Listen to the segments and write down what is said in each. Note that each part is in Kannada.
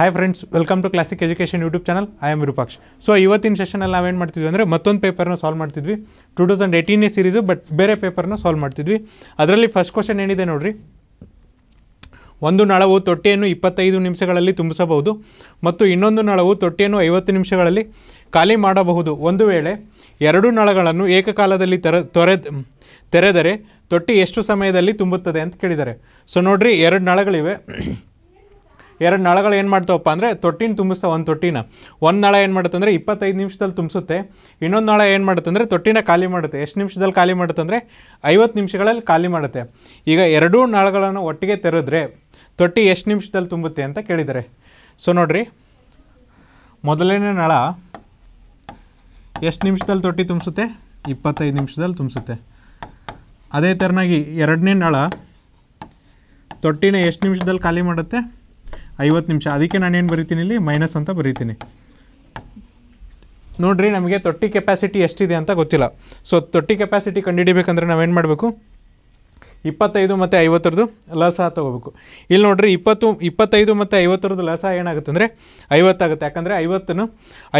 hi friends welcome to classic education YouTube channel I am Virupaksh so ಇವತ್ತಿನ ಸೆಷನಲ್ಲಿ ಏನು ಮಾಡ್ತಿದ್ವಿ ಅಂದರೆ ಮತ್ತೊಂದು ಪೇಪರ್ನ ಸಾಲ್ವ್ ಮಾಡ್ತಿದ್ವಿ ಟೂ ತೌಸಂಡ್ ಏಯ್ಟೀನೇ ಸೀರೀಸು ಬಟ್ ಬೇರೆ ಪೇಪರ್ನ ಸಾಲ್ವ್ ಮಾಡ್ತಿದ್ವಿ ಅದರಲ್ಲಿ ಫಸ್ಟ್ ಕ್ವಶನ್ ಏನಿದೆ ನೋಡಿರಿ ಒಂದು ನಳವು ತೊಟ್ಟಿಯನ್ನು ಇಪ್ಪತ್ತೈದು ನಿಮಿಷಗಳಲ್ಲಿ ತುಂಬಿಸಬಹುದು ಮತ್ತು ಇನ್ನೊಂದು ನಳವು ತೊಟ್ಟಿಯನ್ನು ಐವತ್ತು ನಿಮಿಷಗಳಲ್ಲಿ ಖಾಲಿ ಮಾಡಬಹುದು ಒಂದು ವೇಳೆ ಎರಡು ನಳಗಳನ್ನು ಏಕಕಾಲದಲ್ಲಿ ತೆರ ತೊರೆ ತೆರೆದರೆ ತೊಟ್ಟಿ ಎಷ್ಟು ಸಮಯದಲ್ಲಿ ತುಂಬುತ್ತದೆ ಅಂತ ಕೇಳಿದ್ದಾರೆ ಸೊ ನೋಡಿರಿ ಎರಡು ನಳಗಳಿವೆ ಎರಡು ನಳಗಳು ಏನು ಮಾಡ್ತಾವಪ್ಪ ಅಂದರೆ ತೊಟ್ಟಿನ ತುಂಬಿಸ್ತಾವೆ ಒಂದು ತೊಟ್ಟಿನ ಒಂದು ನಳ ಏನು ಮಾಡುತ್ತೆ ಅಂದರೆ ಇಪ್ಪತ್ತೈದು ನಿಮಿಷದಲ್ಲಿ ತುಂಬಿಸುತ್ತೆ ಇನ್ನೊಂದು ನಳ ಏನು ಮಾಡುತ್ತೆ ಅಂದರೆ ತೊಟ್ಟಿನ ಖಾಲಿ ಮಾಡುತ್ತೆ ಎಷ್ಟು ನಿಮಿಷದಲ್ಲಿ ಖಾಲಿ ಮಾಡುತ್ತೆ ಅಂದರೆ ಐವತ್ತು ನಿಮಿಷಗಳಲ್ಲಿ ಖಾಲಿ ಮಾಡುತ್ತೆ ಈಗ ಎರಡೂ ನಳಗಳನ್ನು ಒಟ್ಟಿಗೆ ತೆರೆದ್ರೆ ತೊಟ್ಟಿ ಎಷ್ಟು ನಿಮಿಷದಲ್ಲಿ ತುಂಬುತ್ತೆ ಅಂತ ಕೇಳಿದ್ದಾರೆ ಸೊ ನೋಡ್ರಿ ಮೊದಲನೇ ನಳ ಎಷ್ಟು ನಿಮಿಷದಲ್ಲಿ ತೊಟ್ಟಿ ತುಂಬಿಸುತ್ತೆ ಇಪ್ಪತ್ತೈದು ನಿಮಿಷದಲ್ಲಿ ತುಂಬಿಸುತ್ತೆ ಅದೇ ಥರನಾಗಿ ಎರಡನೇ ನಳ ತೊಟ್ಟಿನ ಎಷ್ಟು ನಿಮಿಷದಲ್ಲಿ ಖಾಲಿ ಮಾಡುತ್ತೆ ಐವತ್ತು ನಿಮಿಷ ಅದಕ್ಕೆ ನಾನೇನು ಬರೀತೀನಿ ಇಲ್ಲಿ ಮೈನಸ್ ಅಂತ ಬರೀತೀನಿ ನೋಡ್ರಿ ನಮಗೆ ತೊಟ್ಟಿ ಕೆಪಾಸಿಟಿ ಎಷ್ಟಿದೆ ಅಂತ ಗೊತ್ತಿಲ್ಲ ಸೊ ತೊಟ್ಟಿ ಕೆಪಾಸಿಟಿ ಕಂಡುಹಿಡಿಬೇಕಂದ್ರೆ ನಾವೇನು ಮಾಡಬೇಕು ಇಪ್ಪತ್ತೈದು ಮತ್ತು ಐವತ್ತರದ್ದು ಲಸ ತೊಗೋಬೇಕು ಇಲ್ಲಿ ನೋಡ್ರಿ ಇಪ್ಪತ್ತು ಇಪ್ಪತ್ತೈದು ಮತ್ತು ಐವತ್ತರದ್ದು ಲಸ ಏನಾಗುತ್ತೆ ಅಂದರೆ ಐವತ್ತಾಗುತ್ತೆ ಯಾಕಂದರೆ ಐವತ್ತನ್ನು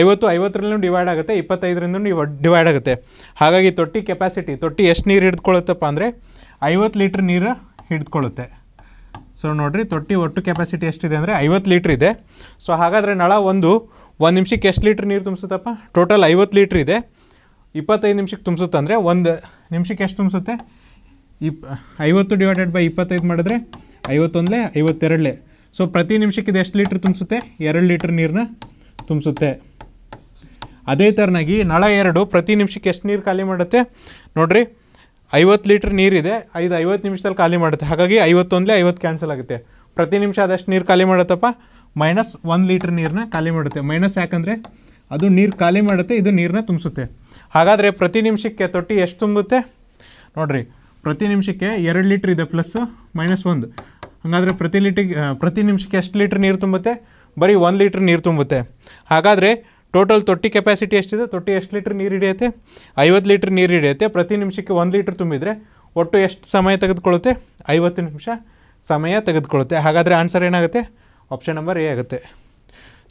ಐವತ್ತು ಐವತ್ತರಲ್ಲೂ ಡಿವೈಡ್ ಆಗುತ್ತೆ ಇಪ್ಪತ್ತೈದರಿಂದ ಡಿವೈಡ್ ಆಗುತ್ತೆ ಹಾಗಾಗಿ ತೊಟ್ಟಿ ಕೆಪಾಸಿಟಿ ತೊಟ್ಟಿ ಎಷ್ಟು ನೀರು ಹಿಡ್ದುಕೊಳ್ಳುತ್ತಪ್ಪ ಅಂದರೆ ಐವತ್ತು ಲೀಟ್ರ್ ನೀರು ಹಿಡ್ದುಕೊಳ್ಳುತ್ತೆ ಸೊ ನೋಡಿರಿ ತೊಟ್ಟಿ ಒಟ್ಟು ಕೆಪಾಸಿಟಿ ಎಷ್ಟಿದೆ ಅಂದರೆ ಐವತ್ತು ಲೀಟ್ರ್ ಇದೆ ಸೊ ಹಾಗಾದರೆ ನಳ ಒಂದು ಒಂದು ನಿಮಿಷಕ್ಕೆ ಎಷ್ಟು ಲೀಟ್ರ್ ನೀರು ತುಂಬಿಸುತ್ತಪ್ಪ ಟೋಟಲ್ ಐವತ್ತು ಲೀಟ್ರ್ ಇದೆ ಇಪ್ಪತ್ತೈದು ನಿಮಿಷಕ್ಕೆ ತುಂಬಿಸುತ್ತೆ ಅಂದರೆ ಒಂದು ನಿಮಿಷಕ್ಕೆ ಎಷ್ಟು ತುಂಬಿಸುತ್ತೆ ಇಪ್ ಐವತ್ತು ಡಿವೈಡೆಡ್ ಬೈ ಇಪ್ಪತ್ತೈದು ಮಾಡಿದ್ರೆ ಐವತ್ತೊಂದಲೇ ಐವತ್ತೆರಡಲೇ ಸೊ ಪ್ರತಿ ನಿಮಿಷಕ್ಕೆ ಎಷ್ಟು ಲೀಟ್ರ್ ತುಂಬಿಸುತ್ತೆ ಎರಡು ಲೀಟ್ರ್ ನೀರನ್ನ ತುಂಬಿಸುತ್ತೆ ಅದೇ ಥರನಾಗಿ ನಳ ಎರಡು ಪ್ರತಿ ನಿಮಿಷಕ್ಕೆ ಎಷ್ಟು ನೀರು ಖಾಲಿ ಮಾಡುತ್ತೆ ನೋಡಿರಿ ಐವತ್ತು ಲೀಟ್ರ್ ನೀರಿದೆ ಐದು ಐವತ್ತು ನಿಮಿಷದಲ್ಲಿ ಖಾಲಿ ಮಾಡುತ್ತೆ ಹಾಗಾಗಿ ಐವತ್ತೊಂದಲೇ ಐವತ್ತು ಕ್ಯಾನ್ಸಲ್ ಆಗುತ್ತೆ ಪ್ರತಿ ನಿಮಿಷ ಆದಷ್ಟು ನೀರು ಖಾಲಿ ಮಾಡುತ್ತಪ್ಪ ಮೈನಸ್ ಒಂದು ಲೀಟ್ರ್ ನೀರನ್ನ ಖಾಲಿ ಮಾಡುತ್ತೆ ಮೈನಸ್ ಯಾಕಂದರೆ ಅದು ನೀರು ಖಾಲಿ ಮಾಡುತ್ತೆ ಇದು ನೀರನ್ನ ತುಂಬಿಸುತ್ತೆ ಹಾಗಾದರೆ ಪ್ರತಿ ನಿಮಿಷಕ್ಕೆ ತೊಟ್ಟಿ ಎಷ್ಟು ತುಂಬುತ್ತೆ ನೋಡಿರಿ ಪ್ರತಿ ನಿಮಿಷಕ್ಕೆ ಎರಡು ಲೀಟ್ರ್ ಇದೆ ಪ್ಲಸ್ಸು ಮೈನಸ್ ಒಂದು ಹಾಗಾದರೆ ಪ್ರತಿ ಲೀಟ್ರಿಗೆ ಪ್ರತಿ ನಿಮಿಷಕ್ಕೆ ಎಷ್ಟು ಲೀಟ್ರ್ ನೀರು ತುಂಬುತ್ತೆ ಬರೀ ಒಂದು ಲೀಟ್ರ್ ನೀರು ತುಂಬುತ್ತೆ ಹಾಗಾದರೆ ಟೋಟಲ್ ತೊಟ್ಟಿ ಕೆಪಾಸಿಟಿ ಎಷ್ಟಿದೆ ತೊಟ್ಟಿ ಎಷ್ಟು ಲೀಟ್ರ್ ನೀರು ಹಿಡಿಯುತ್ತೆ ಐವತ್ತು ಲೀಟ್ರ್ ನೀರು ಹಿಡಿಯುತ್ತೆ ಪ್ರತಿ ನಿಮಿಷಕ್ಕೆ ಒಂದು ಲೀಟ್ರ್ ತುಂಬಿದರೆ ಒಟ್ಟು ಎಷ್ಟು ಸಮಯ ತೆಗೆದುಕೊಳ್ಳುತ್ತೆ ಐವತ್ತು ನಿಮಿಷ ಸಮಯ ತೆಗೆದುಕೊಳ್ಳುತ್ತೆ ಹಾಗಾದರೆ ಆನ್ಸರ್ ಏನಾಗುತ್ತೆ ಆಪ್ಷನ್ ನಂಬರ್ ಎ ಆಗುತ್ತೆ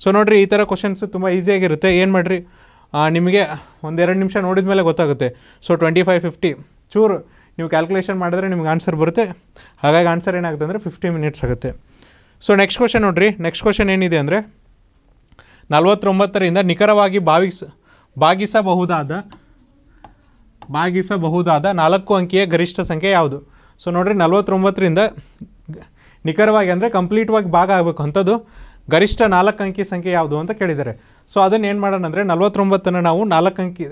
ಸೊ ನೋಡಿರಿ ಈ ಥರ ಕ್ವಶನ್ಸು ತುಂಬ ಈಸಿಯಾಗಿರುತ್ತೆ ಏನು ಮಾಡಿರಿ ನಿಮಗೆ ಒಂದೆರಡು ನಿಮಿಷ ನೋಡಿದ ಮೇಲೆ ಗೊತ್ತಾಗುತ್ತೆ ಸೊ ಟ್ವೆಂಟಿ ಫೈವ್ ಫಿಫ್ಟಿ ಚೂರು ನೀವು ಕ್ಯಾಲ್ಕುಲೇಷನ್ ಮಾಡಿದ್ರೆ ನಿಮ್ಗೆ ಆನ್ಸರ್ ಬರುತ್ತೆ ಹಾಗಾಗಿ ಆನ್ಸರ್ ಏನಾಗುತ್ತೆ ಅಂದರೆ ಫಿಫ್ಟಿ ಮಿನಿಟ್ಸ್ ಆಗುತ್ತೆ ಸೊ ನೆಕ್ಸ್ಟ್ ಕ್ವಶನ್ ನೋಡಿರಿ ನೆಕ್ಸ್ಟ್ ಕ್ವಶನ್ ಏನಿದೆ ಅಂದರೆ ನಲವತ್ತೊಂಬತ್ತರಿಂದ ನಿಖರವಾಗಿ ಭಾವಿಸ ಭಾಗಿಸಬಹುದಾದ ಭಾಗಿಸಬಹುದಾದ ನಾಲ್ಕು ಅಂಕಿಯ ಗರಿಷ್ಠ ಸಂಖ್ಯೆ ಯಾವುದು ಸೊ ನೋಡಿರಿ ನಲವತ್ತೊಂಬತ್ತರಿಂದ ನಿಖರವಾಗಿ ಅಂದರೆ ಕಂಪ್ಲೀಟ್ವಾಗಿ ಭಾಗ ಆಗಬೇಕು ಅಂಥದ್ದು ಗರಿಷ್ಠ ನಾಲ್ಕು ಅಂಕಿ ಸಂಖ್ಯೆ ಯಾವುದು ಅಂತ ಕೇಳಿದ್ದಾರೆ ಸೊ ಅದನ್ನು ಏನು ಮಾಡೋಣ ಅಂದರೆ ನಲವತ್ತೊಂಬತ್ತನ್ನು ನಾವು ನಾಲ್ಕು ಅಂಕಿ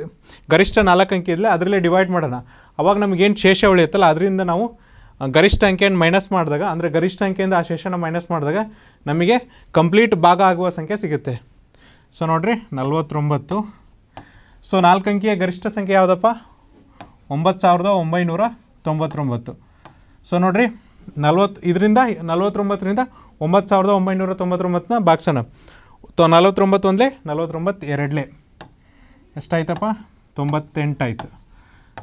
ಗರಿಷ್ಠ ನಾಲ್ಕು ಅಂಕಿ ಇದ್ದರೆ ಅದರಲ್ಲೇ ಡಿವೈಡ್ ಮಾಡೋಣ ಅವಾಗ ನಮಗೇನು ಶೇಷ ಉಳಿಯುತ್ತಲ್ಲ ಅದರಿಂದ ನಾವು ಗರಿಷ್ಠ ಅಂಕಿಯನ್ನು ಮೈನಸ್ ಮಾಡಿದಾಗ ಅಂದರೆ ಗರಿಷ್ಠ ಅಂಕಿಯಿಂದ ಆ ಶೇಷನ ಮೈನಸ್ ಮಾಡಿದಾಗ ನಮಗೆ ಕಂಪ್ಲೀಟ್ ಭಾಗ ಆಗುವ ಸಂಖ್ಯೆ ಸಿಗುತ್ತೆ ಸೊ ನೋಡಿರಿ ನಲ್ವತ್ತೊಂಬತ್ತು ಸೊ ನಾಲ್ಕು ಅಂಕಿಯ ಗರಿಷ್ಠ ಸಂಖ್ಯೆ ಯಾವುದಪ್ಪ ಒಂಬತ್ತು ಸಾವಿರದ ಒಂಬೈನೂರ ತೊಂಬತ್ತೊಂಬತ್ತು ಸೊ ನೋಡಿರಿ ನಲ್ವತ್ತು ಇದರಿಂದ ನಲ್ವತ್ತೊಂಬತ್ತರಿಂದ ಒಂಬತ್ತು ಸಾವಿರದ ಒಂಬೈನೂರ ತೊಂಬತ್ತೊಂಬತ್ತನ್ನ ಬಾಕ್ಸೋಣ ತೊ ನಲ್ವತ್ತೊಂಬತ್ತು ಒಂದಲೇ ನಲ್ವತ್ತೊಂಬತ್ತು ಎರಡಲೇ ಎಷ್ಟಾಯ್ತಪ್ಪ ತೊಂಬತ್ತೆಂಟಾಯಿತು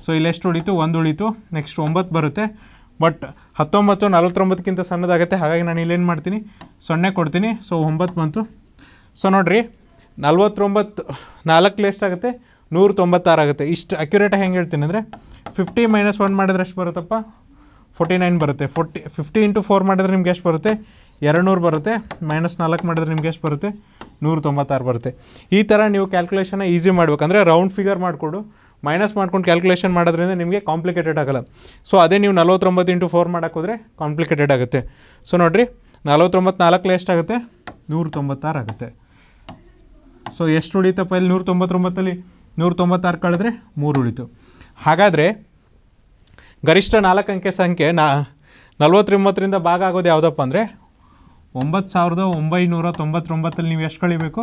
ಸೊ ಇಲ್ಲಿ ಎಷ್ಟು ಉಳಿತು ಒಂದು ಉಳಿತು ನೆಕ್ಸ್ಟ್ ಒಂಬತ್ತು ಬರುತ್ತೆ ಬಟ್ ಹತ್ತೊಂಬತ್ತು ನಲ್ವತ್ತೊಂಬತ್ತಕ್ಕಿಂತ ಸಣ್ಣದಾಗುತ್ತೆ ಹಾಗಾಗಿ ನಾನು ಇಲ್ಲೇನು ಮಾಡ್ತೀನಿ ಸೊನ್ನೆ ಕೊಡ್ತೀನಿ ಸೊ ಒಂಬತ್ತು ಬಂತು ಸೊ ನೋಡಿರಿ ನಲ್ವತ್ತೊಂಬತ್ತು ನಾಲ್ಕು ಎಷ್ಟಾಗುತ್ತೆ ನೂರ ತೊಂಬತ್ತಾರು ಆಗುತ್ತೆ ಇಷ್ಟು ಅಕ್ಯುರೇಟಾಗಿ ಹೆಂಗೆ ಹೇಳ್ತೀನಿ ಅಂದರೆ ಫಿಫ್ಟಿ ಮೈನಸ್ ಒನ್ ಮಾಡಿದ್ರೆ ಎಷ್ಟು ಬರುತ್ತಪ್ಪ ಫೋರ್ಟಿ ನೈನ್ ಬರುತ್ತೆ ಫೋರ್ಟಿ ಫಿಫ್ಟಿ ಇಂಟು ಫೋರ್ ಮಾಡಿದ್ರೆ ನಿಮ್ಗೆ ಎಷ್ಟು ಬರುತ್ತೆ ಎರಡು ನೂರು ಬರುತ್ತೆ ಮೈನಸ್ ನಾಲ್ಕು ಮಾಡಿದ್ರೆ ನಿಮ್ಗೆ ಎಷ್ಟು ಬರುತ್ತೆ ನೂರ ತೊಂಬತ್ತಾರು ಬರುತ್ತೆ ಈ ಥರ ನೀವು ಕ್ಯಾಲ್ಕುಲೇಷನ್ನ ಈಸಿ ಮಾಡಬೇಕಂದ್ರೆ ರೌಂಡ್ ಫಿಗರ್ ಮಾಡಿಕೊಡು ಮೈನಸ್ ಮಾಡ್ಕೊಂಡು ಕ್ಯಾಲ್ಕುಲೇಷನ್ ಮಾಡೋದ್ರಿಂದ ನಿಮಗೆ ಕಾಂಪ್ಲಿಕೇಟೆಡ್ ಆಗಲ್ಲ ಸೊ ಅದೇ ನೀವು ನಲ್ವತ್ತೊಂಬತ್ತು ಇಂಟು ಫೋರ್ ಮಾಡೋಕ್ಕೋದ್ರೆ ಕಾಂಪ್ಲಿಕೇಟೆಡ್ ಆಗುತ್ತೆ ಸೊ ನೋಡಿರಿ ನಲ್ವತ್ತೊಂಬತ್ತು ಲೇಸ್ಟ್ ಎಷ್ಟಾಗುತ್ತೆ ನೂರ ತೊಂಬತ್ತಾರು ಆಗುತ್ತೆ ಸೊ ಎಷ್ಟು ಉಳಿತಪ್ಪ ಇಲ್ಲಿ ನೂರ ತೊಂಬತ್ತೊಂಬತ್ತಲ್ಲಿ ನೂರ ತೊಂಬತ್ತಾರು ಕಳೆದ್ರೆ ಮೂರು ಉಳಿತು ಹಾಗಾದರೆ ಗರಿಷ್ಠ ನಾಲ್ಕು ಅಂಕೆ ಸಂಖ್ಯೆ ನಾ ನಲ್ವತ್ತೊಂಬತ್ತರಿಂದ ಭಾಗ ಆಗೋದು ಯಾವುದಪ್ಪ ಅಂದರೆ ಒಂಬತ್ತು ಸಾವಿರದ ಒಂಬೈನೂರ ತೊಂಬತ್ತೊಂಬತ್ತಲ್ಲಿ ನೀವು ಎಷ್ಟು ಕಳಿಬೇಕು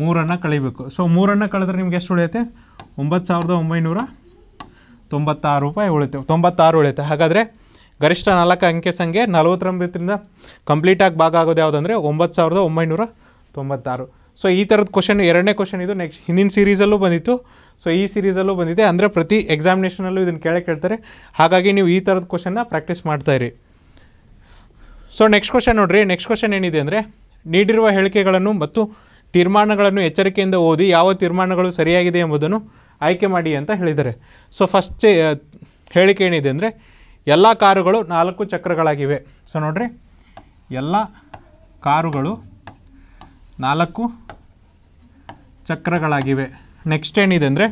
ಮೂರನ್ನು ಕಳಿಬೇಕು ಸೊ ಮೂರನ್ನು ಕಳೆದ್ರೆ ನಿಮ್ಗೆ ಎಷ್ಟು ಉಳಿಯುತ್ತೆ ಒಂಬತ್ತು ಸಾವಿರದ ಒಂಬೈನೂರ ತೊಂಬತ್ತಾರು ರೂಪಾಯಿ ಉಳಿತು ತೊಂಬತ್ತಾರು ಉಳಿಯುತ್ತೆ ಹಾಗಾದರೆ ಗರಿಷ್ಠ ನಾಲ್ಕು ಅಂಕೆ ಸಂಖ್ಯೆ ನಲವತ್ತೊಂಬತ್ತರಿಂದ ಕಂಪ್ಲೀಟಾಗಿ ಭಾಗ ಆಗೋದು ಯಾವುದಂದರೆ ಒಂಬತ್ತು ಸಾವಿರದ ಒಂಬೈನೂರ ತೊಂಬತ್ತಾರು ಸೊ ಈ ಥರದ ಕ್ವಶನ್ ಎರಡನೇ ಕ್ವಶನ್ ಇದು ನೆಕ್ಸ್ಟ್ ಹಿಂದಿನ ಸೀರೀಸಲ್ಲೂ ಬಂದಿತ್ತು ಸೊ ಈ ಸೀರೀಸಲ್ಲೂ ಬಂದಿದೆ ಅಂದರೆ ಪ್ರತಿ ಎಕ್ಸಾಮಿನೇಷನಲ್ಲೂ ಇದನ್ನು ಕೇಳಕ್ಕೆ ಕೇಳ್ತಾರೆ ಹಾಗಾಗಿ ನೀವು ಈ ಥರದ ಕ್ವಶನ್ನ ಪ್ರಾಕ್ಟೀಸ್ ಮಾಡ್ತಾಯಿರಿ ಸೊ ನೆಕ್ಸ್ಟ್ ಕ್ವಶನ್ ನೋಡಿರಿ ನೆಕ್ಸ್ಟ್ ಕ್ವಶನ್ ಏನಿದೆ ಅಂದರೆ ನೀಡಿರುವ ಹೇಳಿಕೆಗಳನ್ನು ಮತ್ತು ತೀರ್ಮಾನಗಳನ್ನು ಎಚ್ಚರಿಕೆಯಿಂದ ಓದಿ ಯಾವ ತೀರ್ಮಾನಗಳು ಸರಿಯಾಗಿದೆ ಎಂಬುದನ್ನು ಆಯ್ಕೆ ಮಾಡಿ ಅಂತ ಹೇಳಿದ್ದಾರೆ ಸೊ ಫಸ್ಟ್ ಹೇಳಿಕೆ ಏನಿದೆ ಅಂದರೆ ಎಲ್ಲ ಕಾರುಗಳು ನಾಲ್ಕು ಚಕ್ರಗಳಾಗಿವೆ ಸೊ ನೋಡಿರಿ ಎಲ್ಲ ಕಾರುಗಳು ನಾಲ್ಕು ಚಕ್ರಗಳಾಗಿವೆ ನೆಕ್ಸ್ಟ್ ಏನಿದೆ ಅಂದರೆ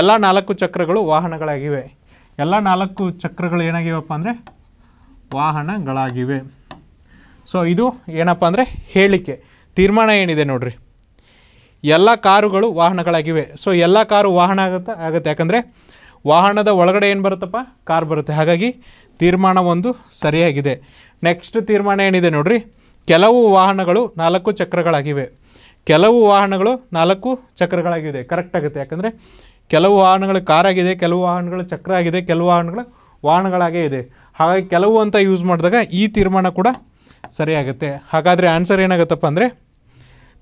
ಎಲ್ಲ ನಾಲ್ಕು ಚಕ್ರಗಳು ವಾಹನಗಳಾಗಿವೆ ಎಲ್ಲ ನಾಲ್ಕು ಚಕ್ರಗಳು ಏನಾಗಿವಪ್ಪ ಅಂದರೆ ವಾಹನಗಳಾಗಿವೆ ಸೊ ಇದು ಏನಪ್ಪ ಅಂದರೆ ಹೇಳಿಕೆ ತೀರ್ಮಾನ ಏನಿದೆ ನೋಡ್ರಿ ಎಲ್ಲ ಕಾರುಗಳು ವಾಹನಗಳಾಗಿವೆ ಸೊ ಎಲ್ಲ ಕಾರು ವಾಹನ ಆಗುತ್ತೆ ಆಗುತ್ತೆ ಯಾಕಂದರೆ ವಾಹನದ ಒಳಗಡೆ ಏನು ಬರುತ್ತಪ್ಪ ಕಾರ್ ಬರುತ್ತೆ ಹಾಗಾಗಿ ತೀರ್ಮಾನ ಒಂದು ಸರಿಯಾಗಿದೆ ನೆಕ್ಸ್ಟ್ ತೀರ್ಮಾನ ಏನಿದೆ ನೋಡ್ರಿ ಕೆಲವು ವಾಹನಗಳು ನಾಲ್ಕು ಚಕ್ರಗಳಾಗಿವೆ ಕೆಲವು ವಾಹನಗಳು ನಾಲ್ಕು ಚಕ್ರಗಳಾಗಿದೆ ಕರೆಕ್ಟ್ ಆಗುತ್ತೆ ಯಾಕಂದರೆ ಕೆಲವು ವಾಹನಗಳು ಕಾರಾಗಿದೆ ಕೆಲವು ವಾಹನಗಳು ಚಕ್ರ ಆಗಿದೆ ಕೆಲವು ವಾಹನಗಳು ವಾಹನಗಳಾಗೇ ಇದೆ ಹಾಗಾಗಿ ಕೆಲವು ಅಂತ ಯೂಸ್ ಮಾಡಿದಾಗ ಈ ತೀರ್ಮಾನ ಕೂಡ ಸರಿಯಾಗುತ್ತೆ ಹಾಗಾದರೆ ಆನ್ಸರ್ ಏನಾಗುತ್ತಪ್ಪ ಅಂದರೆ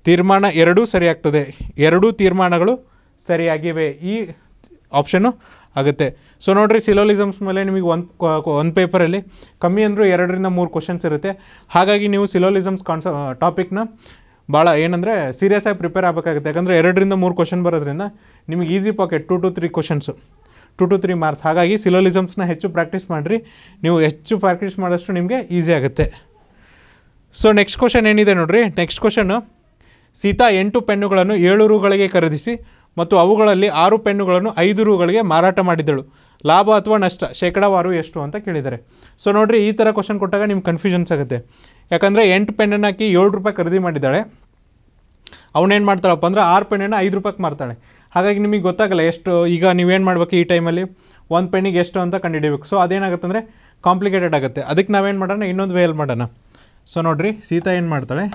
ತೀರ್ಮಾನ ಎರಡೂ ಸರಿಯಾಗ್ತದೆ ಎರಡೂ ತೀರ್ಮಾನಗಳು ಸರಿಯಾಗಿವೆ ಈ ಆಪ್ಷನ್ನು ಆಗುತ್ತೆ ಸೊ ನೋಡಿರಿ ಸಿಲೋಲಿಸಮ್ಸ್ ಮೇಲೆ ನಿಮಗೆ ಒಂದು ಒಂದು ಪೇಪರಲ್ಲಿ ಕಮ್ಮಿ ಅಂದರೂ ಎರಡರಿಂದ ಮೂರು ಕ್ವಶನ್ಸ್ ಇರುತ್ತೆ ಹಾಗಾಗಿ ನೀವು ಸಿಲೋಲಿಸಮ್ಸ್ ಕಾನ್ಸ ಟಾಪಿಕ್ನ ಭಾಳ ಏನಂದರೆ ಸೀರಿಯಸ್ ಆಗಿ ಪ್ರಿಪೇರ್ ಆಗಬೇಕಾಗುತ್ತೆ ಯಾಕಂದರೆ ಎರಡರಿಂದ ಮೂರು ಕ್ವಶನ್ ಬರೋದ್ರಿಂದ ನಿಮಗೆ easy pocket two two three questions two two three marks ಹಾಗಾಗಿ ಸಿಲೋಲಿಸಮ್ಸ್ನ ಹೆಚ್ಚು ಪ್ರಾಕ್ಟೀಸ್ ಮಾಡಿರಿ ನೀವು ಹೆಚ್ಚು ಪ್ರಾಕ್ಟೀಸ್ ಮಾಡೋಷ್ಟು ನಿಮಗೆ ಈಸಿ ಆಗುತ್ತೆ ಸೊ ನೆಕ್ಸ್ಟ್ ಕ್ವಶನ್ ಏನಿದೆ ನೋಡಿರಿ ನೆಕ್ಸ್ಟ್ ಕ್ವಶನ್ನು ಸೀತಾ ಎಂಟು ಪೆನ್ನುಗಳನ್ನು ಏಳು ರೂಗಳಿಗೆ ಖರೀದಿಸಿ ಮತ್ತು ಅವುಗಳಲ್ಲಿ ಆರು ಪೆನ್ನುಗಳನ್ನು ಐದು ರೂಗಳಿಗೆ ಮಾರಾಟ ಮಾಡಿದಳು ಲಾಭ ಅಥವಾ ನಷ್ಟ ಶೇಕಡಾವಾರು ಎಷ್ಟು ಅಂತ ಕೇಳಿದ್ದಾರೆ ಸೊ ನೋಡಿರಿ ಈ ಥರ ಕ್ವಶನ್ ಕೊಟ್ಟಾಗ ನಿಮ್ಗೆ ಕನ್ಫ್ಯೂಷನ್ಸ್ ಆಗುತ್ತೆ ಯಾಕಂದರೆ ಎಂಟು ಪೆನ್ನನ್ನು ಹಾಕಿ ಏಳು ರೂಪಾಯಿ ಖರೀದಿ ಮಾಡಿದ್ದಾಳೆ ಅವನೇನು ಮಾಡ್ತಾಳಪ್ಪ ಅಂದ್ರೆ ಆರು ಪೆನ್ನನ್ನು ಐದು ರೂಪಾಯಿಗೆ ಮಾರ್ತಾಳೆ ಹಾಗಾಗಿ ನಿಮಗೆ ಗೊತ್ತಾಗಲ್ಲ ಎಷ್ಟು ಈಗ ನೀವೇನು ಮಾಡಬೇಕು ಈ ಟೈಮಲ್ಲಿ ಒಂದು ಪೆನ್ನಿಗೆ ಎಷ್ಟು ಅಂತ ಕಂಡುಹಿಡೀಬೇಕು ಸೊ ಅದೇನಾಗುತ್ತೆ ಅಂದರೆ ಕಾಂಪ್ಲಿಕೇಟೆಡ್ ಆಗುತ್ತೆ ಅದಕ್ಕೆ ನಾವೇನು ಮಾಡೋಣ ಇನ್ನೊಂದು ವೇಲ್ ಮಾಡೋಣ ಸೊ ನೋಡಿರಿ ಸೀತಾ ಏನು ಮಾಡ್ತಾಳೆ